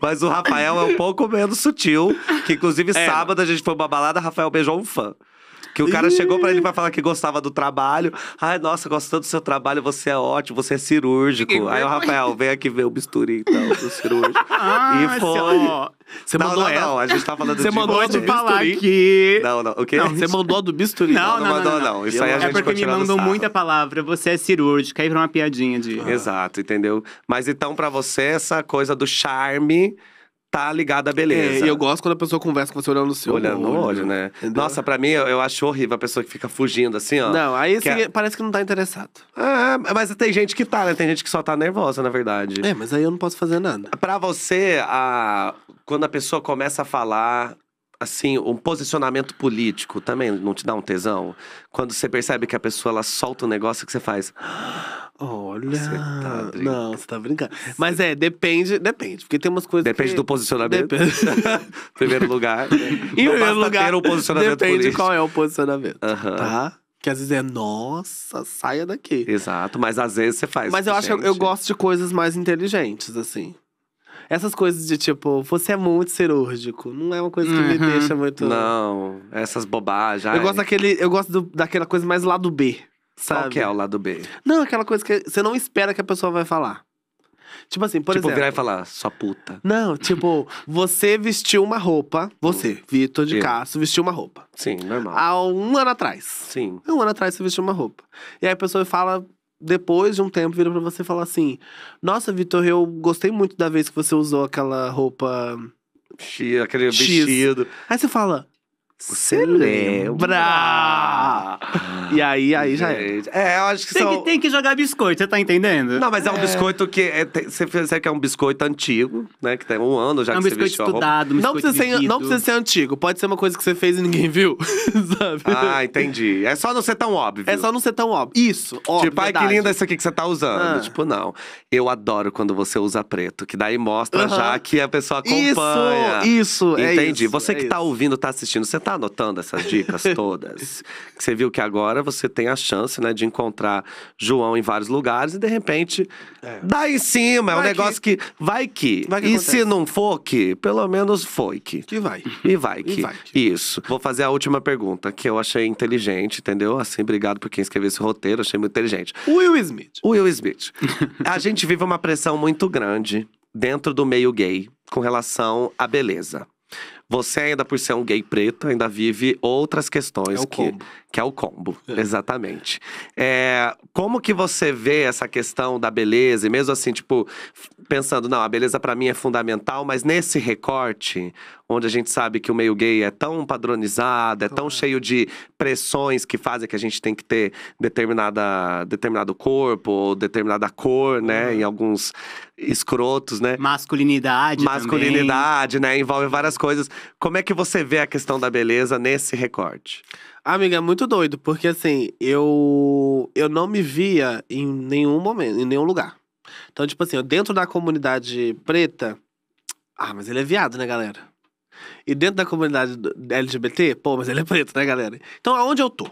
Mas o Rafael é um pouco menos sutil. Que inclusive, é. sábado, a gente foi uma balada, Rafael beijou um fã. Que o cara chegou para ele para falar que gostava do trabalho. Ai, nossa, gosto tanto do seu trabalho, você é ótimo, você é cirúrgico. Aí o Rafael, vem aqui ver o bisturi, então, do cirúrgico. Ah, e foi. Você não, mandou não, ela? Não, a gente tá falando você de mandou você. falar que... Não, não, o quê? Não, você mandou do bisturi. Não, não, não, mandou, não. Isso aí a é gente É porque me mandou muita palavra, você é cirúrgica, aí pra uma piadinha de... Exato, entendeu? Mas então, para você, essa coisa do charme tá ligada à beleza. É, eu gosto quando a pessoa conversa com você olhando no seu olhando olho. Olhando no olho, né? Entendeu? Nossa, pra mim, eu, eu, acho horrível a pessoa que fica fugindo assim, ó. Não, aí assim, é... parece que não tá interessado. Ah, mas tem gente que tá, né? Tem gente que só tá nervosa, na verdade. É, mas aí eu não posso fazer nada. Pra você, a... quando a pessoa começa a falar, assim, um posicionamento político também não te dá um tesão? Quando você percebe que a pessoa ela solta um negócio que você faz. Olha. Você tá não, você tá brincando. Mas é, depende, depende. Porque tem umas coisas. Depende que... do posicionamento. Depende. primeiro lugar. Né? Em não primeiro lugar. Ter um posicionamento depende político. qual é o posicionamento. Tá? Que às vezes é, nossa, saia daqui. Exato, mas às vezes você faz. Mas eu gente. acho que eu gosto de coisas mais inteligentes, assim. Essas coisas de tipo, você é muito cirúrgico. Não é uma coisa que uhum. me deixa muito. Não, essas bobagens. Eu gosto, daquele, eu gosto do, daquela coisa mais lá do B. Sabe? Qual que é o lado B? Não, aquela coisa que você não espera que a pessoa vai falar. Tipo assim, por tipo, exemplo. Tipo, virar e falar, sua puta. Não, tipo, você vestiu uma roupa. Você, hum. Vitor de Castro, vestiu uma roupa. Sim, normal. Há um ano atrás. Sim. Há um ano atrás você vestiu uma roupa. E aí a pessoa fala, depois de um tempo, vira pra você e fala assim: Nossa, Vitor, eu gostei muito da vez que você usou aquela roupa. X, aquele X. vestido. Aí você fala. Você lembra? E aí, aí já é. É, eu acho que tem são... Que, tem que jogar biscoito, você tá entendendo? Não, mas é, é um biscoito que… É, tem, você percebe que é um biscoito antigo, né? Que tem um ano já é um que você vestiu estudado, a roupa. Um não precisa, ser, não precisa ser antigo, pode ser uma coisa que você fez e ninguém viu, sabe? Ah, entendi. É só não ser tão óbvio. É só não ser tão óbvio. Isso, óbvio, Tipo, ai, que linda essa aqui que você tá usando. Ah. Tipo, não. Eu adoro quando você usa preto, que daí mostra uh -huh. já que a pessoa acompanha. Isso, isso, é Entendi. É isso, você que é tá isso. tá ouvindo, tá assistindo, você tá tá anotando essas dicas todas? você viu que agora você tem a chance, né, de encontrar João em vários lugares e de repente é. dá em cima. Vai é um negócio que, que vai que. Vai que e acontece. se não for que, pelo menos foi que. Que vai. E vai que. E vai que. Isso. Vou fazer a última pergunta, que eu achei inteligente, entendeu? Assim, obrigado por quem escreveu esse roteiro, achei muito inteligente. Will Smith. Will Smith. a gente vive uma pressão muito grande dentro do meio gay com relação à beleza. Você, ainda por ser um gay preto, ainda vive outras questões é que, que é o combo. É. Exatamente. É, como que você vê essa questão da beleza? E mesmo assim, tipo, pensando, não, a beleza para mim é fundamental, mas nesse recorte, onde a gente sabe que o meio gay é tão padronizado, é tão cheio de pressões que fazem que a gente tem que ter determinada, determinado corpo, ou determinada cor, né? Uhum. Em alguns escrotos, né? Masculinidade. Masculinidade, também. né? Envolve várias coisas. Como é que você vê a questão da beleza nesse recorte? Amiga, é muito doido, porque assim, eu, eu não me via em nenhum momento, em nenhum lugar. Então, tipo assim, dentro da comunidade preta. Ah, mas ele é viado, né, galera? E dentro da comunidade LGBT, pô, mas ele é preto, né, galera? Então, aonde eu tô?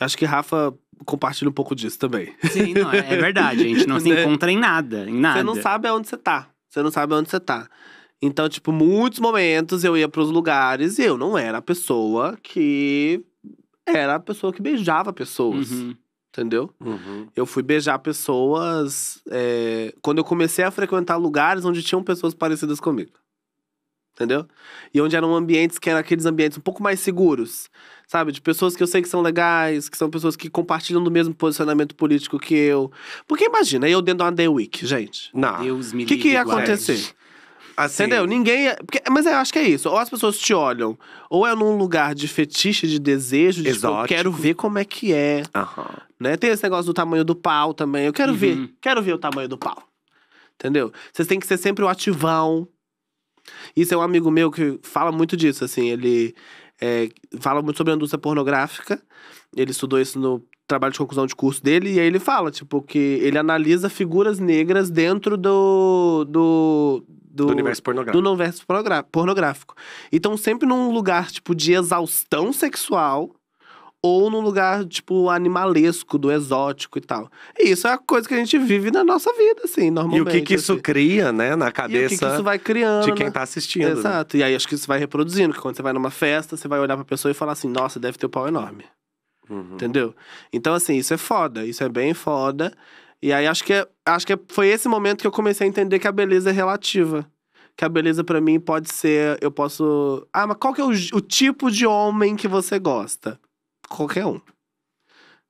Acho que Rafa compartilha um pouco disso também. Sim, não, é, é verdade. A gente não se né? encontra em nada, em nada. Você não sabe aonde você tá. Você não sabe aonde você tá. Então, tipo, muitos momentos eu ia para os lugares e eu não era a pessoa que era a pessoa que beijava pessoas. Uhum entendeu? Uhum. Eu fui beijar pessoas é, quando eu comecei a frequentar lugares onde tinham pessoas parecidas comigo. Entendeu? E onde eram ambientes que eram aqueles ambientes um pouco mais seguros, sabe? De pessoas que eu sei que são legais, que são pessoas que compartilham do mesmo posicionamento político que eu. Porque imagina, eu dentro de uma The Week, gente. Não. Deus me O que, que ia acontecer? Assim, Entendeu? Ninguém. É, porque, mas eu acho que é isso. Ou as pessoas te olham, ou é num lugar de fetiche, de desejo, de tipo, eu quero ver como é que é. Né? Tem esse negócio do tamanho do pau também. Eu quero ver, uhum. quero ver o tamanho do pau. Entendeu? Vocês têm que ser sempre o ativão. Isso é um amigo meu que fala muito disso, assim. Ele é, fala muito sobre a indústria pornográfica. Ele estudou isso no trabalho de conclusão de curso dele, e aí ele fala, tipo, que ele analisa figuras negras dentro do, do, do, do universo pornográfico. Do universo pornográfico. Então, sempre num lugar, tipo, de exaustão sexual ou num lugar, tipo, animalesco, do exótico e tal. E isso é a coisa que a gente vive na nossa vida, assim, normalmente. E o que, que isso assim. cria, né, na cabeça e o que, que isso vai criando, de né? quem tá assistindo. Né? Exato. Né? E aí acho que isso vai reproduzindo, que quando você vai numa festa, você vai olhar pra pessoa e falar assim, nossa, deve ter um pau enorme. Uhum. Entendeu? Então, assim, isso é foda, isso é bem foda. E aí acho que, é, acho que é, foi esse momento que eu comecei a entender que a beleza é relativa. Que a beleza para mim pode ser. Eu posso. Ah, mas qual que é o, o tipo de homem que você gosta? Qualquer um.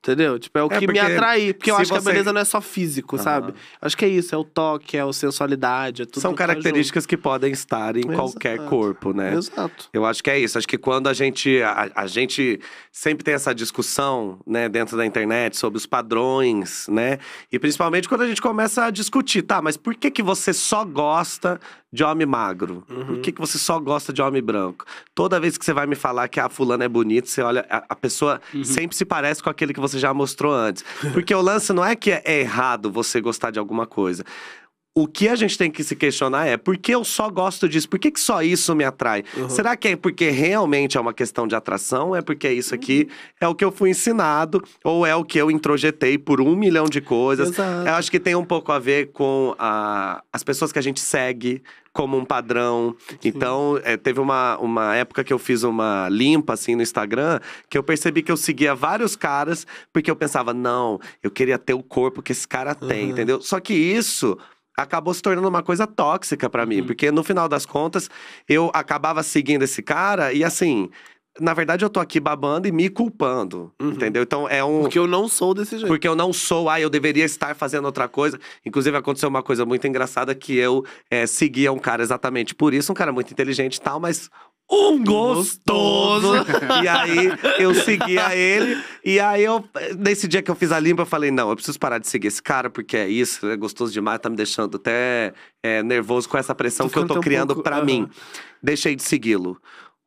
Entendeu? Tipo, é o é, que me atrai. Porque eu acho você... que a beleza não é só físico, uhum. sabe? Acho que é isso, é o toque, é a sensualidade, é tudo. São tá características que, que podem estar em Exato. qualquer corpo, né? Exato. Eu acho que é isso. Acho que quando a gente. A, a, gente sempre tem essa discussão, né, dentro da internet sobre os padrões, né? E principalmente quando a gente começa a discutir, tá, mas por que, que você só gosta de homem magro? Uhum. Por que, que você só gosta de homem branco? Toda vez que você vai me falar que a fulana é bonita, você olha, a, a pessoa uhum. sempre se parece com aquele que você você já mostrou antes. Porque o lance não é que é errado você gostar de alguma coisa. O que a gente tem que se questionar é por que eu só gosto disso? Por que, que só isso me atrai? Uhum. Será que é porque realmente é uma questão de atração? É porque é isso aqui uhum. é o que eu fui ensinado? Ou é o que eu introjetei por um milhão de coisas? Exato. Eu acho que tem um pouco a ver com a, as pessoas que a gente segue, como um padrão. Sim. Então, é, teve uma, uma época que eu fiz uma limpa, assim, no Instagram, que eu percebi que eu seguia vários caras, porque eu pensava, não, eu queria ter o corpo que esse cara tem, uhum. entendeu? Só que isso acabou se tornando uma coisa tóxica para mim, uhum. porque no final das contas eu acabava seguindo esse cara e assim, na verdade, eu tô aqui babando e me culpando, uhum. entendeu? Então é um. Porque eu não sou desse jeito. Porque eu não sou, ah, eu deveria estar fazendo outra coisa. Inclusive, aconteceu uma coisa muito engraçada que eu é, eh, seguia um cara exatamente por isso, um cara muito inteligente e tal, mas um gostoso. e aí eu seguia ele. E aí eu, nesse dia que eu fiz a limpa, eu falei: não, eu preciso parar de seguir esse cara, porque é isso, é gostoso demais, tá me deixando até é, nervoso com essa pressão tô que eu tô criando um pra uhum. mim. Deixei de segui-lo.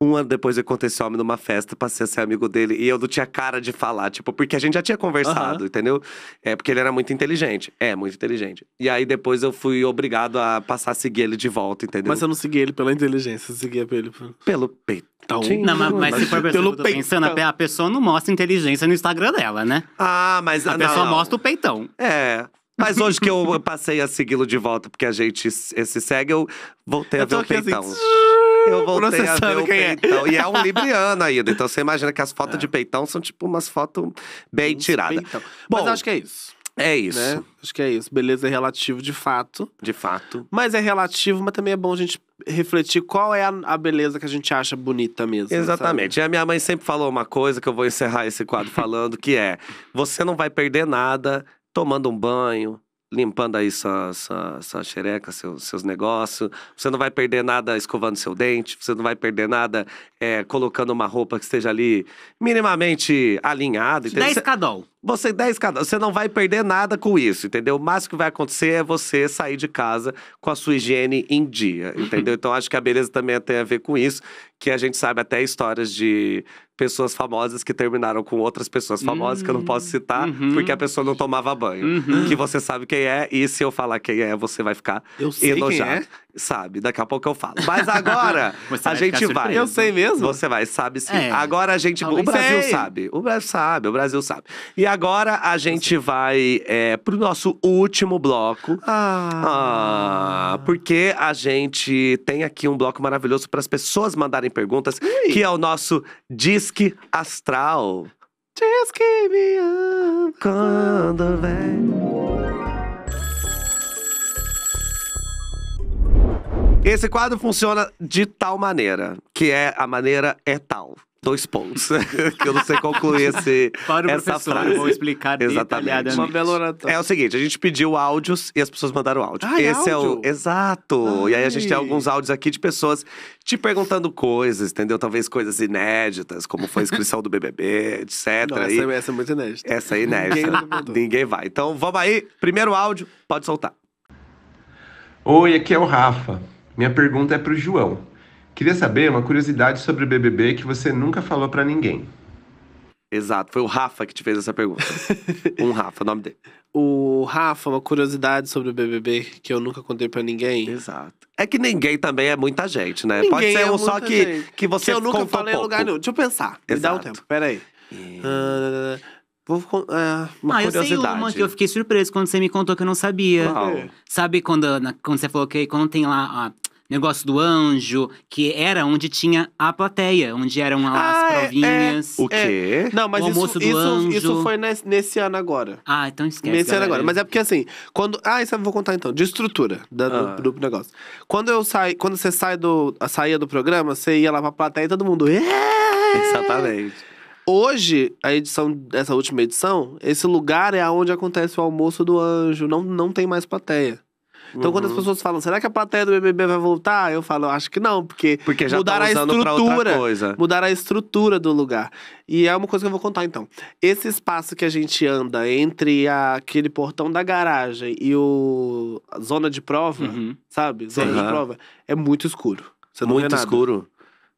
Um ano depois eu encontrei esse homem numa festa, passei a ser amigo dele e eu não tinha cara de falar, tipo, porque a gente já tinha conversado, uhum. entendeu? É porque ele era muito inteligente. É, muito inteligente. E aí depois eu fui obrigado a passar a seguir ele de volta, entendeu? Mas eu não segui ele pela inteligência, eu seguia ele pelo peitão. Não, mas, mas se for pelo eu pensando, a pessoa não mostra inteligência no Instagram dela, né? Ah, mas a não, pessoa não. mostra o peitão. É. Mas hoje que eu passei a segui-lo de volta, porque a gente se segue, eu voltei eu a ver o assim, peitão. Assim, eu voltei a ver o é. peitão. É. E é um libriano ainda. Então você imagina que as fotos é. de peitão são tipo umas fotos bem tiradas. Bom, Mas acho que é isso. É né? isso. Né? Acho que é isso. Beleza é relativo de fato. De fato. Mas é relativo, mas também é bom a gente refletir qual é a, a beleza que a gente acha bonita mesmo. Exatamente. Sabe? E a minha mãe sempre falou uma coisa que eu vou encerrar esse quadro falando, que é: você não vai perder nada tomando um banho, limpando aí sua, sua, sua xereca, seu, seus negócios. Você não vai perder nada escovando seu dente, você não vai perder nada é, colocando uma roupa que esteja ali minimamente alinhada. 10 cadol. Você, 10 cadol. Você não vai perder nada com isso, entendeu? O máximo que vai acontecer é você sair de casa com a sua higiene em dia, entendeu? então acho que a beleza também tem a ver com isso, que a gente sabe até histórias de pessoas famosas que terminaram com outras pessoas famosas uhum. que eu não posso uhum. citar, uhum. porque a pessoa não tomava banho. Uhum. Que você sabe quem é, e se eu falar quem é, você vai ficar eu sei enojado. Quem é. Sabe, daqui a pouco eu falo. Mas agora a gente vai. Eu sei mesmo. Você vai, sabe sim. É, agora a gente. Ah, o Brasil sei. sabe. O Brasil sabe, o Brasil sabe. E agora a gente vai é, pro nosso último bloco. Ah. ah. Porque a gente tem aqui um bloco maravilhoso para as pessoas mandarem perguntas, que é o nosso Disque Astral. Diz que me ama quando vem. Esse quadro funciona de tal maneira, que é a maneira é tal. Dois pontos. que eu não sei concluir esse, Para o essa professor, frase. vou explicar Exatamente. Uma bela É o seguinte, a gente pediu áudios e as pessoas mandaram áudio. Ai, esse áudio? é o... Exato. Ai. E aí a gente tem alguns áudios aqui de pessoas te perguntando coisas, entendeu? Talvez coisas inéditas, como foi a inscrição do BBB, etc. Nossa, e... essa é muito inédita. Essa é inédita. Ninguém, Ninguém vai. Então, vamos aí. Primeiro áudio, pode soltar. Oi, aqui é o Rafa. Minha pergunta é para o João. Queria saber uma curiosidade sobre o BBB que você nunca falou para ninguém. Exato, foi o Rafa que te fez essa pergunta. um Rafa, nome dele. O Rafa, uma curiosidade sobre o BBB que eu nunca contei para ninguém. Exato. É que ninguém também é muita gente, né? Ninguém Pode ser é um só que, que você que eu nunca falei em lugar nenhum. Deixa eu pensar. Exato. Me dá um tempo, peraí. Uh, Vou, é, uma ah, curiosidade. eu sei uma que eu fiquei surpreso quando você me contou que eu não sabia. É. Sabe quando, na, quando você falou que quando tem lá o negócio do anjo, que era onde tinha a plateia, onde eram lá ah, as é, provinhas. É, é, o quê? É. Não, mas o almoço isso, do isso, anjo. isso foi nesse, nesse, ano agora. Ah, então esquece. Nesse galera. ano agora. Mas é porque assim, quando. Ah, isso eu vou contar então, de estrutura da, ah. do, do, negócio. Quando eu saí, quando você sai do, saía do programa, você ia lá pra plateia e todo mundo. É! Exatamente. Hoje, a edição, essa última edição, esse lugar é onde acontece o almoço do anjo. Não, não tem mais plateia. Então, uhum. quando as uhum. pessoas falam, será que a plateia do BBB vai voltar? Eu falo, acho que não, porque, porque já mudaram tá a estrutura. mudar a estrutura do lugar. E é uma coisa que eu vou contar então. Esse espaço que a gente anda entre a, aquele portão da garagem e o a zona de prova, uhum. sabe? Zona uhum. de prova, é muito escuro. Você não muito vê nada. escuro.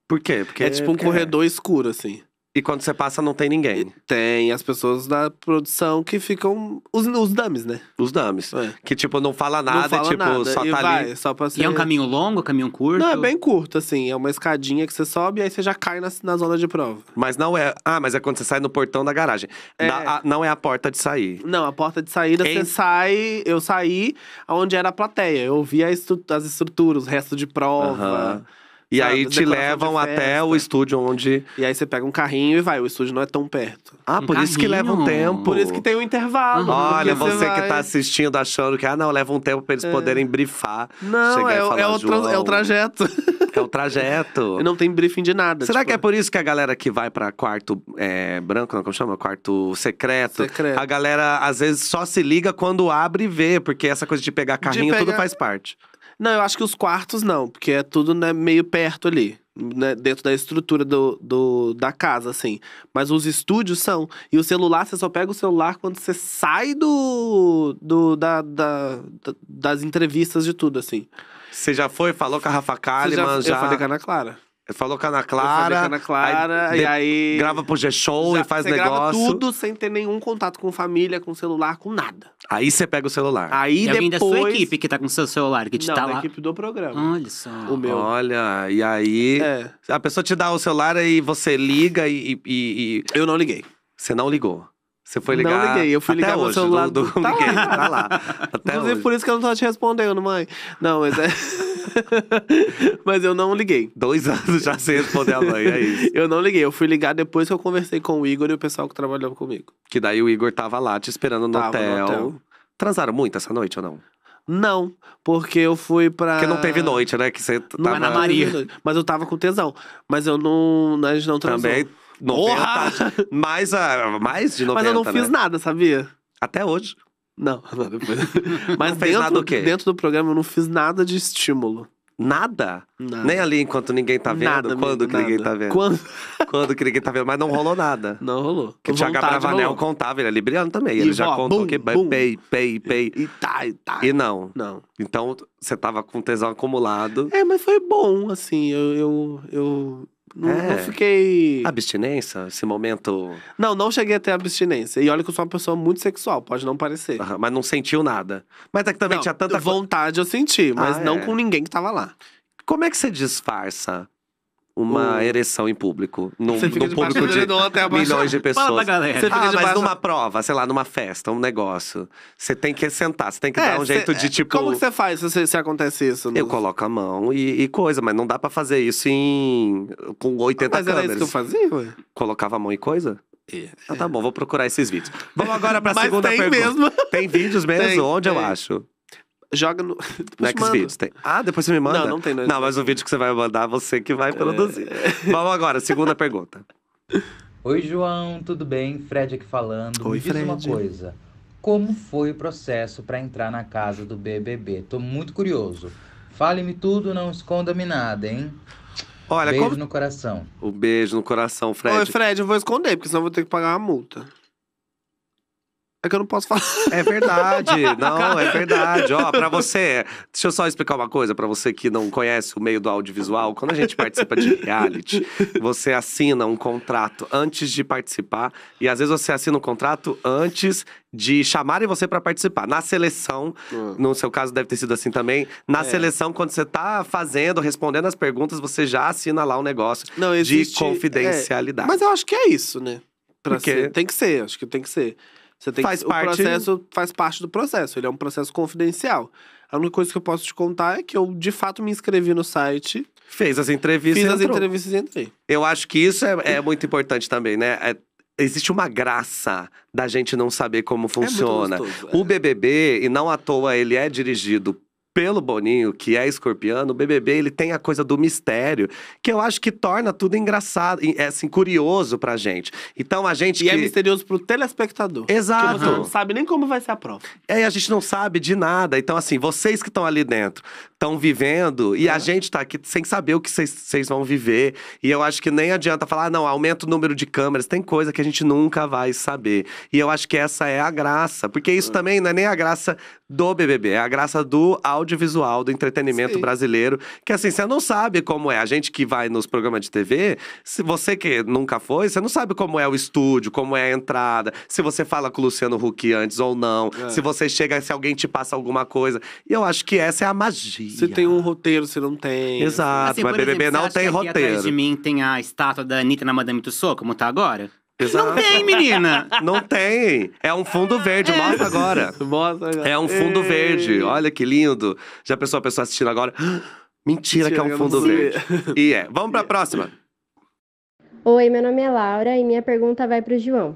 Por quê? Porque é tipo um é... corredor escuro, assim. E quando você passa, não tem ninguém. E tem as pessoas da produção que ficam. Os, os dames, né? Os dames. É. Que, tipo, não fala nada, não fala tipo, nada. só e tá vai, ali. É só pra ser... E é um caminho longo, caminho curto? Não, é bem curto, assim. É uma escadinha que você sobe e aí você já cai na, na zona de prova. Mas não é. Ah, mas é quando você sai no portão da garagem. É. Na, a, não é a porta de sair. Não, a porta de saída em... você sai. Eu saí onde era a plateia. Eu vi estru... as estruturas, o resto de prova. E aí te levam até o estúdio onde. E aí você pega um carrinho e vai, o estúdio não é tão perto. Ah, um por carrinho? isso que leva um tempo. Por isso que tem um intervalo. Uhum. Olha, você, você vai... que tá assistindo achando que, ah, não, leva um tempo pra eles é. poderem brifar. Não, é, é, o tra... é o é trajeto. É o trajeto. E não tem briefing de nada. Será tipo... que é, é por isso que a galera que vai pra quarto é, branco, não, como chama? Quarto secreto, secreto, A galera, às vezes, só se liga quando abre e vê, porque essa coisa de pegar carrinho, de pegar... tudo faz parte. Não, eu acho que os quartos não, porque é tudo né, meio perto ali. Né, dentro da estrutura do, do, da casa, assim. Mas os estúdios são. E o celular, você só pega o celular quando você sai do, do da, da, da das entrevistas de tudo, assim. Você já foi, falou com a Rafa Kalimann, já, já... Eu falei com a Ana Clara. Falou com a Ana Clara. Com Ana Clara aí, e aí. Grava pro G-Show e faz você negócio. Grava tudo sem ter nenhum contato com família, com celular, com nada. Aí você pega o celular. Aí e depois. da sua equipe que tá com seu celular, que te Não, tá lá. equipe do programa. Olha só. O meu. Olha, e aí. É. A pessoa te dá o celular e você liga e. e, e... Eu não liguei. Você não ligou. Você foi ligar? Não liguei, eu fui ligar o celular do, do... Tá, tá, lá. tá lá. Até Inclusive hoje. por isso que eu não tô te respondendo, mãe. Não, mas é... mas eu não liguei. Dois anos já sem responder a mãe, é isso. eu não liguei, eu fui ligar depois que eu conversei com o Igor e o pessoal que trabalhou comigo. Que daí o Igor tava lá te esperando no, hotel. no hotel. Transaram muito essa noite ou não? Não, porque eu fui pra. Porque não teve noite, né? Que você tava... Não é na Maria. Mas eu tava com tesão. Mas eu não. A gente não transou. Também 90, mais, a, mais de 90. Mas eu não né? fiz nada, sabia? Até hoje. Não, não depois. Mas não dentro, nada o quê? dentro do programa eu não fiz nada de estímulo. Nada? nada. Nem ali enquanto ninguém tá vendo? Nada, Quando amigo, que nada. ninguém tá vendo? Quando? Quando que ninguém tá vendo? Mas não rolou nada. Não rolou. Que o Thiago Bravanel contava, ele é libriano também. E ele já ó, contou bum, que pay é pei, pei, pei. E tá, e tá. E não. Não. Então você tava com tesão acumulado. É, mas foi bom, assim. Eu, eu, eu, não, é. não, fiquei. Abstinência? Esse momento. Não, não cheguei a ter abstinência. E olha que eu sou uma pessoa muito sexual, pode não parecer. Uhum, mas não sentiu nada. Mas é que também não, tinha tanta. Vontade eu senti, mas ah, não é. com ninguém que tava lá. Como é que você disfarça uma ereção em público. Num, você num público de, de milhões de pessoas. Você ah, mas numa prova, sei lá, numa festa, um negócio. Você tem que sentar, você tem que é, dar um cê, jeito de é, tipo. Como que você faz se, se acontece isso? Eu coloco a mão e, e, coisa, mas não dá pra fazer isso em. com 80 ah, mas câmeras. Mas isso que eu fazia, ué? Colocava a mão e coisa? É. Ah, tá bom, vou procurar esses vídeos. Vamos agora pra segunda tem pergunta. Mesmo. Tem vídeos mesmo? Tem, onde tem. eu acho? joga no tipo, Xvideos. Tem. Ah, depois você me manda? Não, não tem. Não, não mas o vídeo que você vai mandar, você que vai produzir. É... Vamos agora, segunda pergunta. Oi, João, tudo bem? Fred aqui falando. Oi, Me Fred. uma coisa. Como foi o processo para entrar na casa do BBB? Tô muito curioso. Fale-me tudo, não esconda-me nada, hein? Olha, beijo como... no coração. O um beijo no coração, Fred. Oi, Fred, eu vou esconder, porque senão eu vou ter que pagar uma multa. É que eu não posso falar. É verdade. Não, é verdade. Ó, pra você. Deixa eu só explicar uma coisa para você que não conhece o meio do audiovisual. Quando a gente participa de reality, você assina um contrato antes de participar. E às vezes você assina um contrato antes de chamarem você para participar. Na seleção, hum. no seu caso deve ter sido assim também. Na é. seleção, quando você tá fazendo, respondendo as perguntas, você já assina lá um negócio não, existe... de é. confidencialidade. É. Mas eu acho que é isso, né? Pra Porque... Ser. Tem que ser, acho que tem que ser. Você tem faz que, parte... O processo faz parte do processo, ele é um processo confidencial. A única coisa que eu posso te contar é que eu, de fato, me inscrevi no site. Fez as entrevistas Fiz as entrou. entrevistas e entrei. Eu acho que isso é, é muito importante também, né? É existe uma graça da gente não saber como é funciona. É gostoso, é. O BBB, e não à toa ele é dirigido pelo Boninho, que é escorpiano, o BBB ele tem a coisa do mistério, que eu acho que torna tudo engraçado, é assim, curioso pra gente. Então a gente. E é que... é misterioso pro telespectador. Exato. Porque você não sabe nem como vai ser a prova. É, a gente não sabe de nada. Então, assim, vocês que estão ali dentro, estão vivendo e é. a gente está aqui sem saber o que vocês vão viver. E eu acho que nem adianta falar, ah, não, aumenta o número de câmeras. Tem coisa que a gente nunca vai saber. E eu acho que essa é a graça, porque isso é. também não é nem a graça do BBB, é a graça do audiovisual, do entretenimento Sim. brasileiro, que assim, você não sabe como é. A gente que vai nos programas de TV, se você que nunca foi, você não sabe como é o estúdio, como é a entrada, se você fala com o Luciano Huck antes ou não, é. se você chega, se alguém te passa alguma coisa. E eu acho que essa é a magia você tem um roteiro, você não tem. Exato, assim, mas BBB não tem roteiro. Atrás de mim tem a estátua da Anitta na Madame Tussauds, como tá agora? Exato. Não tem, menina! Não tem! É um fundo verde, é. mostra agora. Mostra agora. É um fundo Ei. verde, olha que lindo. Já pensou a pessoa assistindo agora? Mentira, Mentira que é um fundo verde. E é. Vamos pra próxima. Oi, meu nome é Laura e minha pergunta vai pro João.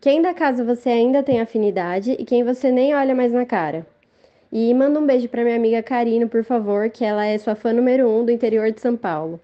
Quem da casa você ainda tem afinidade e quem você nem olha mais na cara? E manda um beijo para minha amiga Karina, por favor, que ela é sua fã número um do interior de São Paulo.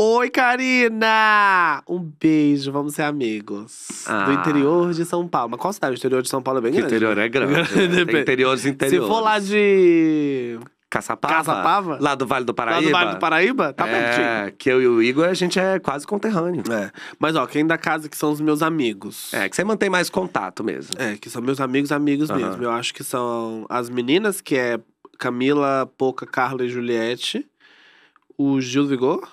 Oi, Karina! Um beijo, vamos ser amigos. Ah. Do interior de São Paulo. Mas qual cidade? O interior de São Paulo é bem grande. O interior né? é grande. né? Tem interiores interiores. Se for lá de Caçapava, Caçapava, lá do Vale do Paraíba. Lá do Vale do Paraíba, tá é, pertinho. que eu e o Igor, a gente é quase conterrâneo. É. Mas, ó, quem da casa que são os meus amigos. É, que você mantém mais contato mesmo. É, que são meus amigos, amigos uhum. mesmo. Eu acho que são as meninas, que é Camila, Poca, Carla e Juliette. O Gil Vigor.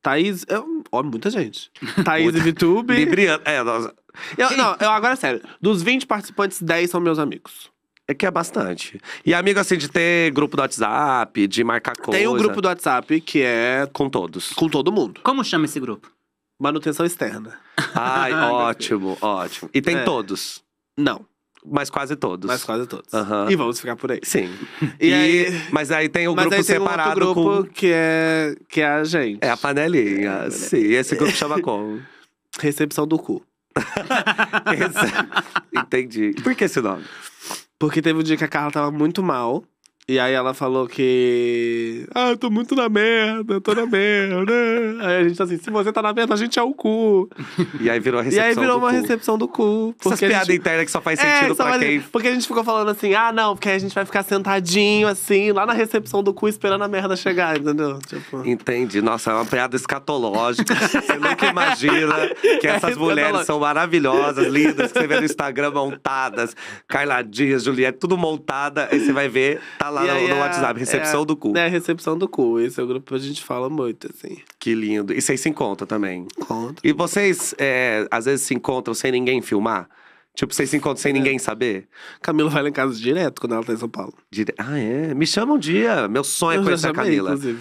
Thaís. Eu, é, ó, muita gente. Thaís e Vitube. Libriano, É, nossa. Eu, não, eu, agora é sério. Dos 20 participantes, 10 são meus amigos. É que é bastante. E amigo, assim, de ter grupo do WhatsApp, de marcar coisa. Tem um grupo do WhatsApp que é com todos. com todo mundo. Como chama esse grupo? Manutenção externa. Ai, ótimo, ótimo. E tem É. todos, Não, mas quase todos. mas quase todos. E vamos ficar por aí. Sim. E, E aí- mas aí tem o Mas grupo aí tem um outro separado grupo com. que, é, que é a gente. É a panelinha. É, Sim, E esse grupo chama como? Recepção do cu. Entendi. Por que esse nome? Porque teve um dia que a Carla tava muito mal. E aí ela falou que. Ah, eu tô muito na merda, eu tô na merda. Né? aí a gente tá assim, se você tá na merda, a gente é o cu. E aí virou a recepção. E aí virou uma cu. recepção do cu. Essas piadas gente... internas que só faz é, sentido é, pra quem. Porque a gente ficou falando assim, ah, não, porque a gente vai ficar sentadinho, assim, lá na recepção do cu, esperando a merda chegar, entendeu? Tipo... Entendi. Nossa, é uma piada escatológica. você nunca imagina que é essas é mulheres são maravilhosas, lindas, que você vê no Instagram montadas. Carla Dias, Juliette, tudo montada. Aí você vai ver, tá lá no, no, é WhatsApp, recepção é do cu. É, recepção do cu. Esse é o grupo que a gente fala muito, assim. Que lindo. E vocês se encontram também? Encontro. E vocês, é, às vezes, se encontram sem ninguém filmar? Tipo, vocês se encontram sem é. ninguém saber? Camila vai lá em casa direto quando ela tá em São Paulo. Dire... Ah, é? Me chama um dia. Meu sonho é conhecer a Camila. Inclusive.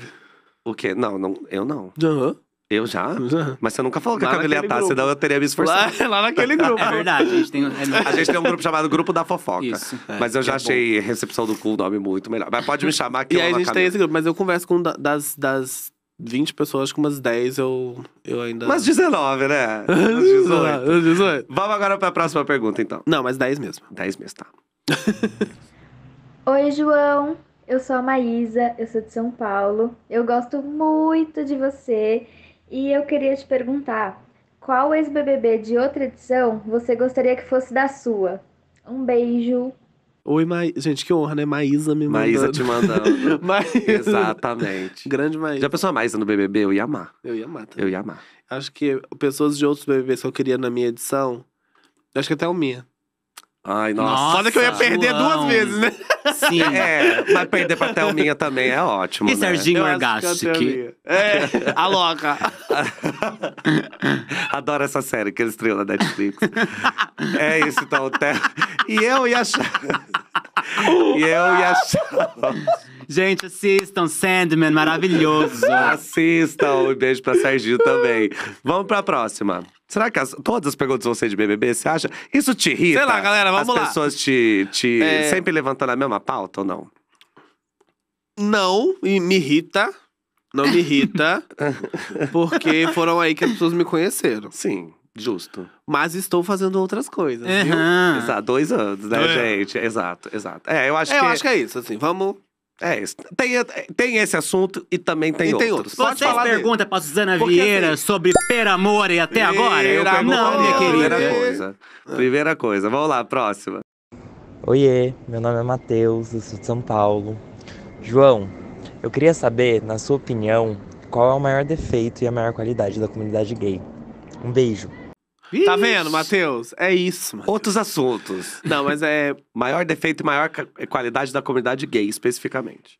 O quê? Não, não eu não. Aham. Uhum. Eu já? Mas você nunca falou que lá a Camila ia estar, tá, senão eu teria me esforçado. Lá, lá naquele grupo. É verdade, a gente tem, é a gente tem um grupo chamado Grupo da Fofoca. Isso. É, mas eu já é achei bom. Recepção do Cu o nome muito melhor. Mas pode me chamar que E eu aí a gente tem esse grupo, mas eu converso com das, das 20 pessoas, acho que umas 10 eu, eu ainda. Mas 19, né? Umas 18. 18. Vamos agora para a próxima pergunta, então. Não, mas 10 mesmo. 10 mesmo, tá. Oi, João. Eu sou a Maísa, eu sou de São Paulo. Eu gosto muito de você e eu queria te perguntar, qual ex-BBB de outra edição você gostaria que fosse da sua? Um beijo. Oi, Ma... gente, que honra, né? Maísa me mandando. Maísa te mandando. Maísa. Exatamente. Grande Maísa. Já pensou a Maísa no BBB? Eu ia amar. Eu ia amar também. Eu ia amar. Acho que pessoas de outros BBBs que eu queria na minha edição, acho que até o Mia. Ai, nossa. nossa Foda que eu ia perder João. duas vezes, né? Sim. É, mas perder pra Thelminha também é ótimo. E né? Serginho Orgastic. É, a é, louca. Adoro essa série que eles treinam na Netflix. é isso, então. Tel... E eu ia achar. e eu ia achar. Gente, assistam Sandman, maravilhoso. assistam. Um beijo pra Serginho também. Vamos pra próxima. Será que as, todas as perguntas vão ser de BBB, você acha? Isso te irrita? Sei lá, galera, vamos as lá. As pessoas te, te é... sempre levantando a mesma pauta ou não? Não, e me irrita. Não me irrita, porque foram aí que as pessoas me conheceram. Sim. Justo. Mas estou fazendo outras coisas, uhum. viu? Exato, dois anos, né, é. gente? Exato, exato. É, eu acho é, que... Eu acho que é isso, assim, vamos é, tem, tem esse assunto e também tem, e outros. tem outros. Pode Vocês falar para dele. pra Suzana Vieira assim, sobre Peramore até agora? Eu não, minha querida. Primeira coisa. Primeira coisa. Vamos lá, próxima. Oiê, meu nome é Matheus, eu sou de São Paulo. João, eu queria saber, na sua opinião, qual é o maior defeito e a maior qualidade da comunidade gay? Um beijo. Tá Ixi. Tá vendo, Matheus? É isso, Outros assuntos. Não, mas é maior defeito e maior é, qualidade da comunidade gay, especificamente.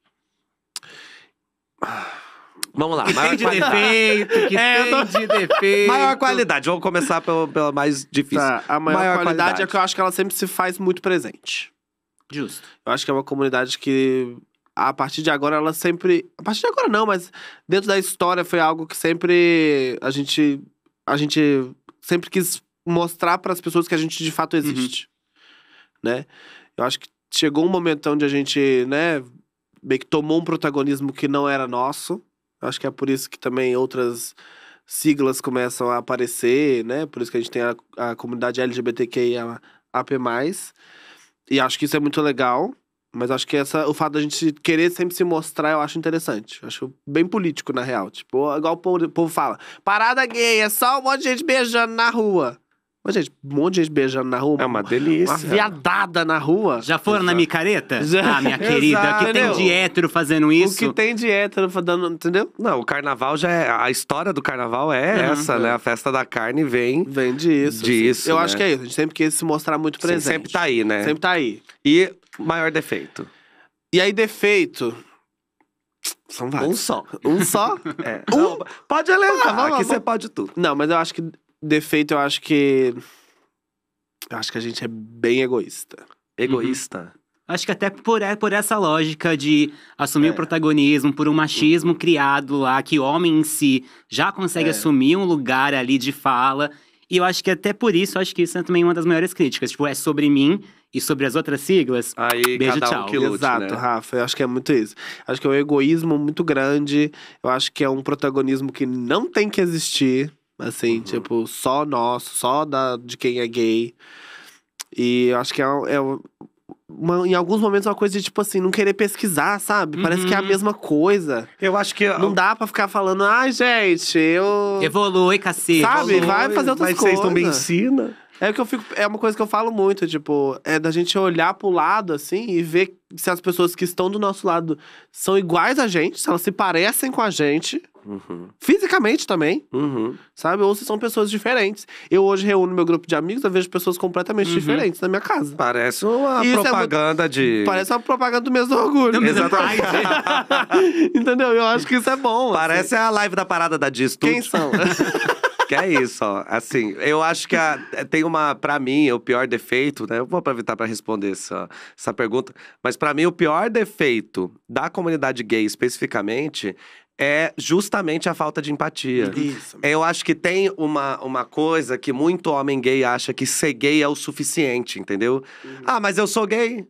Vamos lá. Maior que qualidade. defeito, que é, tem tô... de defeito. Maior qualidade, vamos começar pela, mais difícil. Tá, a maior, maior qualidade, qualidade é que eu acho que ela sempre se faz muito presente. Justo. Eu acho que é uma comunidade que a partir de agora ela sempre, a partir de agora não, mas dentro da história foi algo que sempre a gente a gente sempre quis mostrar para as pessoas que a gente de fato existe. Uhum. Né? Eu acho que chegou um momento onde a gente, né, meio que tomou um protagonismo que não era nosso. Eu acho que é por isso que também outras siglas começam a aparecer, né? Por isso que a gente tem a, a comunidade LGBTQIA AP+. E acho que isso é muito legal. Mas acho que essa, o fato da gente querer sempre se mostrar, eu acho interessante. Eu acho bem político, na real. Tipo, igual o povo, o povo fala: parada gay, é só um monte de gente beijando na rua. Mas, gente, um monte de gente beijando na rua. É uma delícia. Uma viadada na rua. Já foram Exato. na micareta? Já. Ah, minha querida, Exato, o que tem de hétero fazendo isso? O que tem de hétero fazendo, entendeu? Não, o carnaval já é... A história do carnaval é uhum. essa, né? A festa da carne vem... Vem disso. Disso, Eu né? acho que é isso. A gente sempre quis se mostrar muito presente. Sim, sempre tá aí, né? Sempre tá aí. E maior defeito? E aí, defeito. São vários. Um só. Um só? é. Um? Não, pode alertar ah, vamos que você pode tudo. Não, mas eu acho que defeito, eu acho que. Eu acho que a gente é bem egoísta. Egoísta? Uhum. Acho que até por, é, por essa lógica de assumir é. o protagonismo, por um machismo criado lá, que homem em si já consegue é. assumir um lugar ali de fala. E eu acho que até por isso, acho que isso é também uma das maiores críticas. Tipo, é sobre mim, e sobre as outras siglas, Aí, beijo, cada tchau. Um que lute, Exato, né? Rafa. Eu acho que é muito isso. Acho que é um egoísmo muito grande. Eu acho que é um protagonismo que não tem que existir. Assim, uhum. tipo, só nosso, só da, de quem é gay. E eu acho que é, é uma, em alguns momentos é uma coisa de tipo assim, não querer pesquisar, sabe? Uhum. Parece que é a uhum. mesma coisa. Eu acho que. Não dá pra ficar falando, ai, ah, gente, eu. Evolui, cacete. Sabe? Evolui, vai fazer outras mas coisas. Mas vocês também ensinam. É o que eu fico. É uma coisa que eu falo muito, tipo, é da gente olhar pro lado, assim, e ver se as pessoas que estão do nosso lado são iguais a gente, se elas se parecem com a gente. Uhum. Fisicamente também, uhum. sabe? Ou se são pessoas diferentes. Eu hoje reúno meu grupo de amigos, eu vejo pessoas completamente uhum. diferentes na minha casa. Parece uma Isso propaganda é muito... de. Parece uma propaganda do mesmo orgulho. Exatamente. Entendeu? Eu acho que isso é bom. Assim. Parece assim. a live da parada da Diz Quem são? que é isso, ó. Assim, eu acho que a, tem uma, para mim, o pior defeito, né? Eu vou aproveitar para responder essa, essa pergunta, mas para mim o pior defeito da comunidade gay especificamente é justamente a falta de empatia. Isso. Eu acho que tem uma, uma coisa que muito homem gay acha que ser gay é o suficiente, entendeu? Uhum. Ah, mas eu sou gay.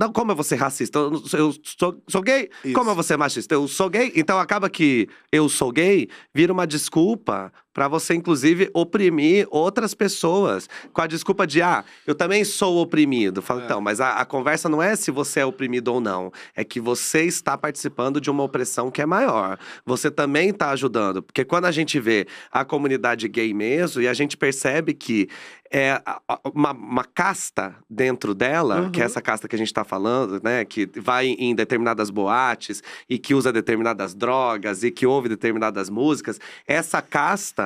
Não, como eu vou ser racista? Eu, sou, sou, gay? Isso. Como eu vou ser machista? Eu sou gay? Então acaba que eu sou gay vira uma desculpa para você, inclusive, oprimir outras pessoas. Com a desculpa de, ah, eu também sou oprimido. Fala, é. então, mas a, a, conversa não é se você é oprimido ou não. É que você está participando de uma opressão que é maior. Você também está ajudando. Porque quando a gente vê a comunidade gay mesmo, e a gente percebe que é uma, uma casta dentro dela, uhum. que é uhum. essa casta que a gente está falando, né? Que vai em determinadas boates e que usa determinadas drogas e que ouve determinadas músicas. Essa casta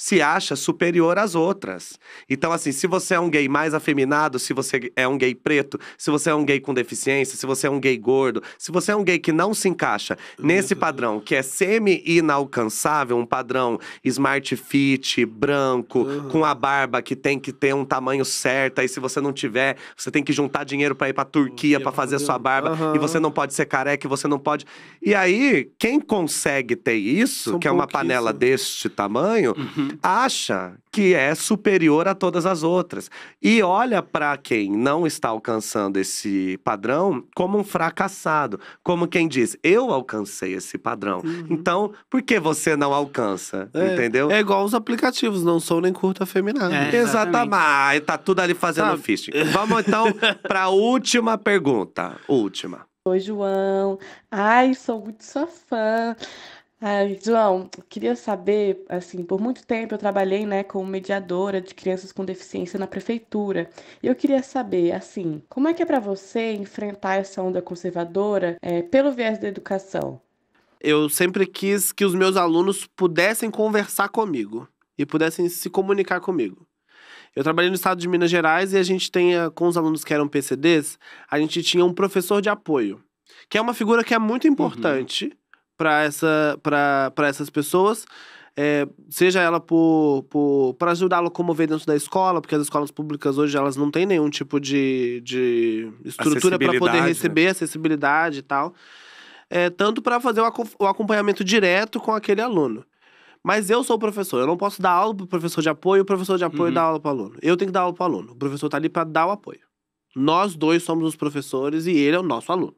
se acha superior às outras. Então, assim, se você é um gay mais afeminado, se você é um gay preto, se você é um gay com deficiência, se você é um gay gordo, se você é um gay que não se encaixa nesse né? padrão que é semi-inalcançável, um padrão smart fit, branco, uhum. com a barba que tem que ter um tamanho certo, aí se você não tiver, você tem que juntar dinheiro para ir pra Turquia para fazer sua barba, e você não pode ser careca, e você não pode. E aí, quem consegue ter isso, São que é uma panela deste tamanho. Uhum acha que é superior a todas as outras. E olha para quem não está alcançando esse padrão como um fracassado, como quem diz: eu alcancei esse padrão. Uhum. Então, por que você não alcança? É, Entendeu? É igual os aplicativos, não sou nem curto afeminado. É, exatamente. exatamente. Tá tudo ali fazendo Sabe? Vamos então para a última pergunta. Última. Oi, João. Ai, sou muito sua fã. João, queria saber, assim, por muito tempo eu trabalhei, né, como mediadora de crianças com deficiência na prefeitura. E eu queria saber, assim, como é que é para você enfrentar essa onda conservadora, é, pelo viés da educação? Eu sempre quis que os meus alunos pudessem conversar comigo e pudessem se comunicar comigo. Eu trabalhei no estado de Minas Gerais e a gente tem, eh, com os alunos que eram PCDs, a gente tinha um professor de apoio, que é uma figura que é muito uhum. importante. Uhum para essa, essas pessoas. É, seja ela por, por, por ajudar a locomover dentro da escola, porque as escolas públicas hoje elas não têm nenhum tipo de, de estrutura para poder né? receber né? acessibilidade e tal. É, tanto para fazer o, o acompanhamento direto com aquele aluno. Mas eu sou o professor, eu não posso dar aula para o professor de apoio, o professor de apoio uhum. dá aula para o aluno. Eu tenho que dar aula para o aluno. O professor está ali para dar o apoio. Nós dois somos os professores e ele é o nosso aluno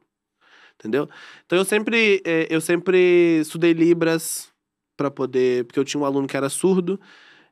entendeu? Então eu sempre, eh, eu sempre estudei Libras para poder, porque eu tinha um aluno que era surdo,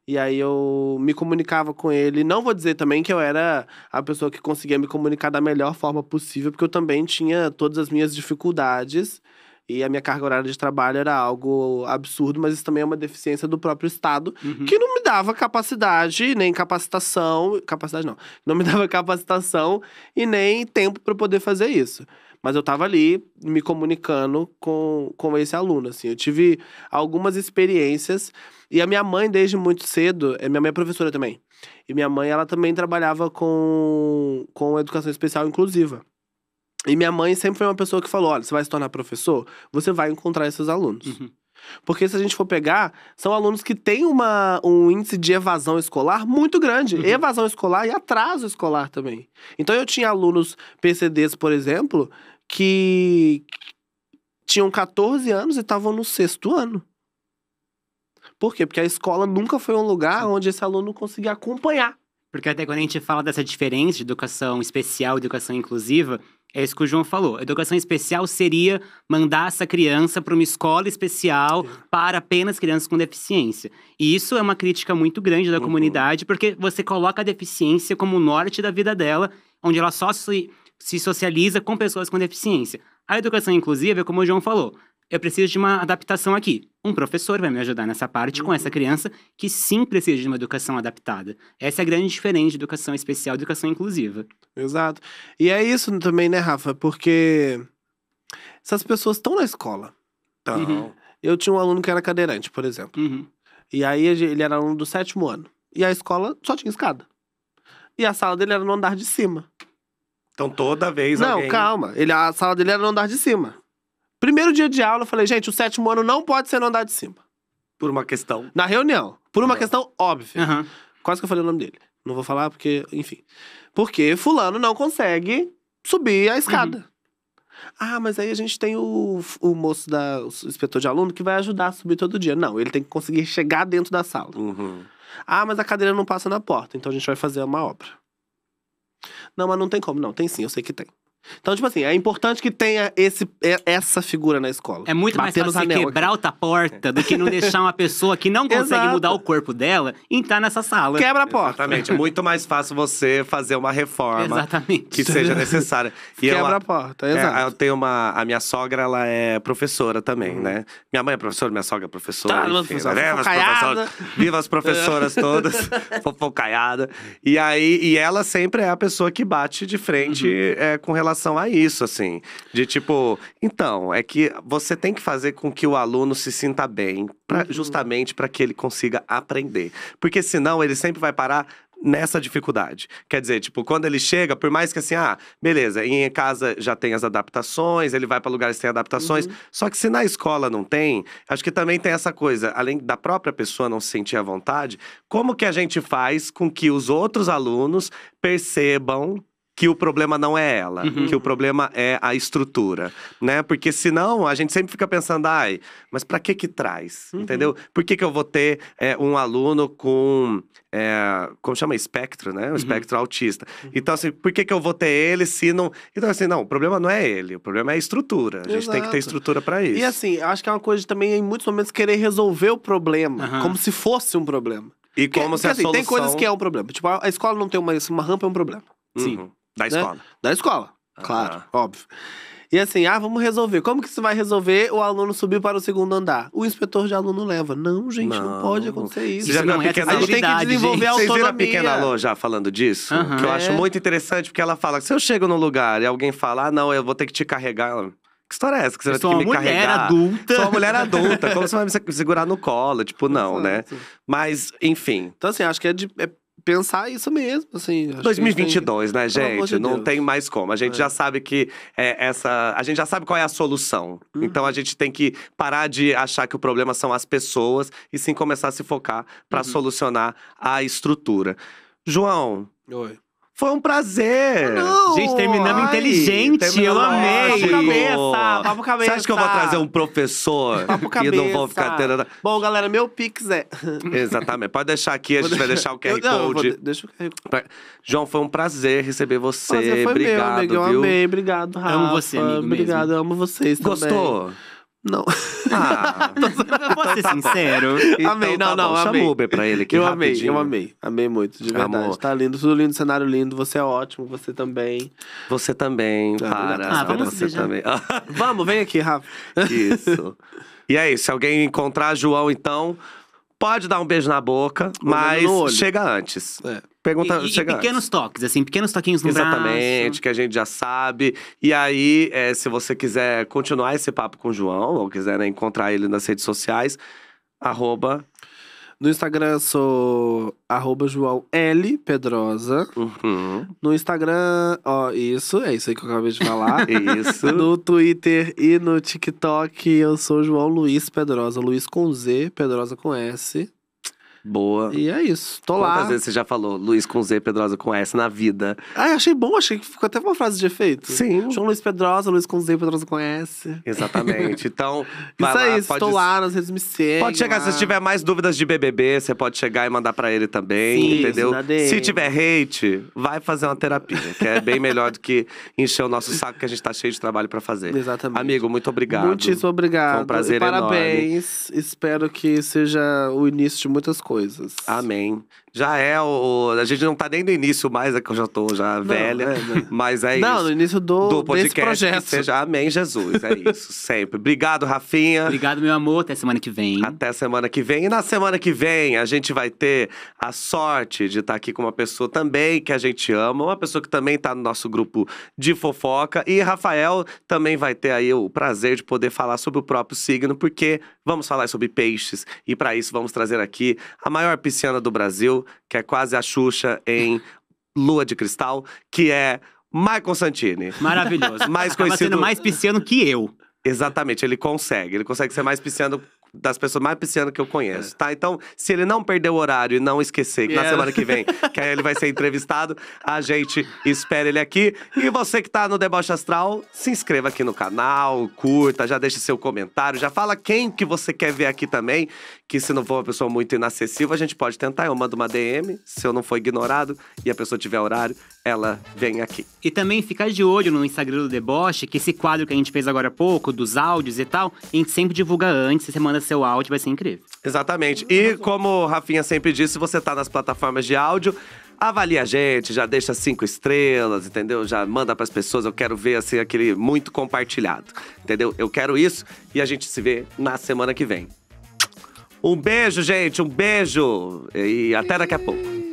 e aí eu me comunicava com ele. Não vou dizer também que eu era a pessoa que conseguia me comunicar da melhor forma possível, porque eu também tinha todas as minhas dificuldades e a minha carga horária de trabalho era algo absurdo, mas isso também é uma deficiência do próprio Estado, uhum. que não me dava capacidade, nem capacitação, capacidade não, não me dava capacitação e nem tempo para poder fazer isso. Mas eu tava ali me comunicando com, com esse aluno, assim. Eu tive algumas experiências. E a minha mãe, desde muito cedo, eh, minha mãe é professora também. E minha mãe, ela também trabalhava com, com educação especial inclusiva. E minha mãe sempre foi uma pessoa que falou: olha, você vai se tornar professor, você vai encontrar esses alunos. Uhum. Porque se a gente for pegar, são alunos que têm uma, um índice de evasão escolar muito grande. Uhum. Evasão escolar e atraso escolar também. Então eu tinha alunos PCDs, por exemplo, que tinham 14 anos e estavam no sexto ano. Por quê? Porque a escola nunca foi um lugar onde esse aluno conseguia acompanhar. Porque até quando a gente fala dessa diferença de educação especial e educação inclusiva, é isso que o João falou. educação especial seria mandar essa criança para uma escola especial Sim. para apenas crianças com deficiência. E isso é uma crítica muito grande da uhum. comunidade, porque você coloca a deficiência como o norte da vida dela, onde ela só se se socializa com pessoas com deficiência. A educação inclusiva é como o João falou, eu preciso de uma adaptação aqui. Um professor vai me ajudar nessa parte com essa criança que sim precisa de uma educação adaptada. Essa é a grande diferença de educação especial e educação inclusiva. Exato. E é isso também, né, Rafa? Porque essas pessoas estão na escola. Então, uhum. eu tinha um aluno que era cadeirante, por exemplo. Uhum. E aí ele era aluno do sétimo ano. E a escola só tinha escada. E a sala dele era no andar de cima. Então toda vez Não, alguém... calma. Ele, a sala dele era no andar de cima. Primeiro dia de aula, eu falei, gente, o sétimo ano não pode ser no andar de cima. Por uma questão. Na reunião. Por uma questão óbvia. Uhum. Quase que eu falei o nome dele. Não vou falar porque, enfim. Porque fulano não consegue subir a escada. Uhum. Ah, mas aí a gente tem o, o moço da o inspetor de aluno que vai ajudar a subir todo dia. Não, ele tem que conseguir chegar dentro da sala. Uhum. Ah, mas a cadeira não passa na porta, então a gente vai fazer uma obra. Não, mas não tem como, não. Tem sim, eu sei que tem. Então, tipo assim, é importante que tenha esse, é, essa figura na escola. É muito mais fácil quebrar outra porta do que não deixar uma pessoa que não consegue mudar o corpo dela entrar nessa sala. Quebra a porta. Exatamente. É muito mais fácil você fazer uma reforma Exatamente. que seja necessária. E Quebra a porta, exato. É, eu tenho uma. A minha sogra, ela é professora também, hum. né? Minha mãe é professora, minha sogra é professora. Tá, enfim, professora. Né? As viva as professoras todas. Fofocaiada. E aí, e ela sempre é a pessoa que bate de frente uhum. É, com relação relação a isso, assim. De tipo, então, é que você tem que fazer com que o aluno se sinta bem, pra, uhum. justamente para que ele consiga aprender. Porque senão ele sempre vai parar nessa dificuldade. Quer dizer, tipo, quando ele chega, por mais que assim, ah, beleza, em casa já tem as adaptações, ele vai para lugares que tem adaptações, uhum. só que se na escola não tem, acho que também tem essa coisa, além da própria pessoa não se sentir à vontade, como que a gente faz com que os outros alunos percebam que o problema não é ela, uhum. que o problema é a estrutura, né? Porque senão a gente sempre fica pensando, ai, mas para que que traz, uhum. entendeu? Por que que eu vou ter é, um aluno com, é, como chama, espectro, né? Um uhum. espectro uhum. autista. Então assim, por que que eu vou ter ele se não... Então assim, não, o problema não é ele, o problema é a estrutura. A gente Exato. tem que ter estrutura para isso. E assim, acho que é uma coisa de, também, em muitos momentos, querer resolver o problema, como se fosse um problema. E como que, se a assim, solução... Tem coisas que é um problema, tipo, a escola não tem uma, uma rampa é um problema. Sim. Uhum. Da né? escola. Da escola, claro, óbvio. E assim, ah, vamos resolver. Como que isso vai resolver? O aluno subiu para o segundo andar. O inspetor de aluno leva. Não, gente, não, não pode acontecer isso. Você já viu a é pequena loja? tem que desenvolver gente. autonomia. Vocês viram a pequena Lô já falando disso? Uhum. Que eu é. acho muito interessante, porque ela fala: se eu chego num lugar e alguém falar, ah, não, eu vou ter que te carregar. Que história é essa? Que você eu vai ter que me carregar? uma mulher adulta. Sou uma mulher adulta. Como você vai me segurar no colo? Tipo, não, Exato. né? Mas, enfim. Então, assim, acho que é, de, é pensar isso mesmo, assim. 2022, tem... né, gente? De não Deus. tem mais como. A gente é. já sabe que é essa, a gente já sabe qual é a solução. Uhum. Então a gente tem que parar de achar que o problema são as pessoas e sim começar a se focar para uhum. solucionar a estrutura. João, Oi. Foi um prazer. Ah, não, Gente, terminamos ai, inteligente. Terminamos eu amei. Papo cabeça, papo cabeça. Você acha que eu vou trazer um professor papo cabeça. e não vou ficar tendo. Bom, galera, meu pix é. Exatamente. Pode deixar aqui, a gente vai deixar o QR eu, não, Code. Vou... Deixa o QR Code. João, foi um prazer receber você. Prazer foi obrigado, meu, amigo. Eu viu? amei. Obrigado, Rafa. Amo você, amigo. Obrigado, mesmo. amo vocês Gostou? também. Gostou? Não. Ah, eu posso ser tá sincero? Então, amei, não, tá não, bom. amei. Chama o Uber pra ele aqui Eu rapidinho. amei, eu amei. Amei muito, de verdade. Amor. Tá lindo, tudo lindo, cenário lindo. Você é ótimo, você também. Você também, ah, para. Ah, vamos você também. vamos, vem aqui, Rafa. Isso. E é isso, se alguém encontrar João, então, pode dar um beijo na boca, mas chega antes. É. Pergunta, e, chega... e pequenos toques, assim, pequenos toquinhos no Exatamente, braço. que a gente já sabe. E aí, é, se você quiser continuar esse papo com o João, ou quiser né, encontrar ele nas redes sociais, arroba... No Instagram sou arroba João L Pedrosa. Uhum. No Instagram, ó, isso, é isso aí que eu acabei de falar. isso. No Twitter e no TikTok eu sou João Luiz Pedrosa, Luiz com Z, Pedrosa com S. Boa. E é isso. Tô Quantas lá. Quantas vezes você já falou Luiz com Z, Pedrosa com S na vida? Ah, achei bom, achei que ficou até uma frase de efeito. Sim. João Luiz Pedrosa, Luiz com Z, Pedrosa com S. Exatamente. Então, vai isso lá, é isso. Pode... Tô lá, nas redes me Pode chegar, lá. se tiver mais dúvidas de BBB, você pode chegar e mandar para ele também, Sim, entendeu? Se tiver hate, vai fazer uma terapia, que é bem melhor do que encher o nosso saco, que a gente tá cheio de trabalho para fazer. Exatamente. Amigo, muito obrigado. Muitíssimo obrigado. Foi um prazer e parabéns. enorme. Parabéns. Espero que seja o início de muitas coisas coisas. Amém. Já é o. A gente não tá nem no início mais, é que eu já tô já não, velha. É, não. Mas é não, isso. Não, no início do, do podcast. projeto. seja Amém, Jesus. É isso, sempre. Obrigado, Rafinha. Obrigado, meu amor. Até semana que vem. Até semana que vem. E na semana que vem, a gente vai ter a sorte de estar tá aqui com uma pessoa também que a gente ama, uma pessoa que também tá no nosso grupo de fofoca. E Rafael também vai ter aí o prazer de poder falar sobre o próprio signo, porque vamos falar sobre peixes. E para isso, vamos trazer aqui a maior pisciana do Brasil que é quase a Xuxa em Lua de Cristal, que é Michael Santini. Maravilhoso. Mais conhecido... sendo mais pisciano que eu. Exatamente, ele consegue. Ele consegue ser mais pisciano das pessoas mais piscianas que eu conheço, é. tá? Então, se ele não perder o horário e não esquecer que yeah. na é. semana que vem, que aí ele vai ser entrevistado, a gente espera ele aqui. E você que tá no Deboche Astral, se inscreva aqui no canal, curta, já deixe seu comentário, já fala quem que você quer ver aqui também que se não for uma pessoa muito inacessível, a gente pode tentar. Eu mando uma DM, se eu não for ignorado e a pessoa tiver horário, ela vem aqui. E também ficar de olho no Instagram do Deboche, que esse quadro que a gente fez agora há pouco, dos áudios e tal, a gente sempre divulga antes, você manda seu áudio, vai ser incrível. Exatamente. E como o Rafinha sempre disse, você está nas plataformas de áudio, avalia a gente, já deixa cinco estrelas, entendeu? Já manda para as pessoas, eu quero ver assim aquele muito compartilhado, entendeu? Eu quero isso e a gente se vê na semana que vem. Um beijo, gente. Um beijo. E até daqui a pouco.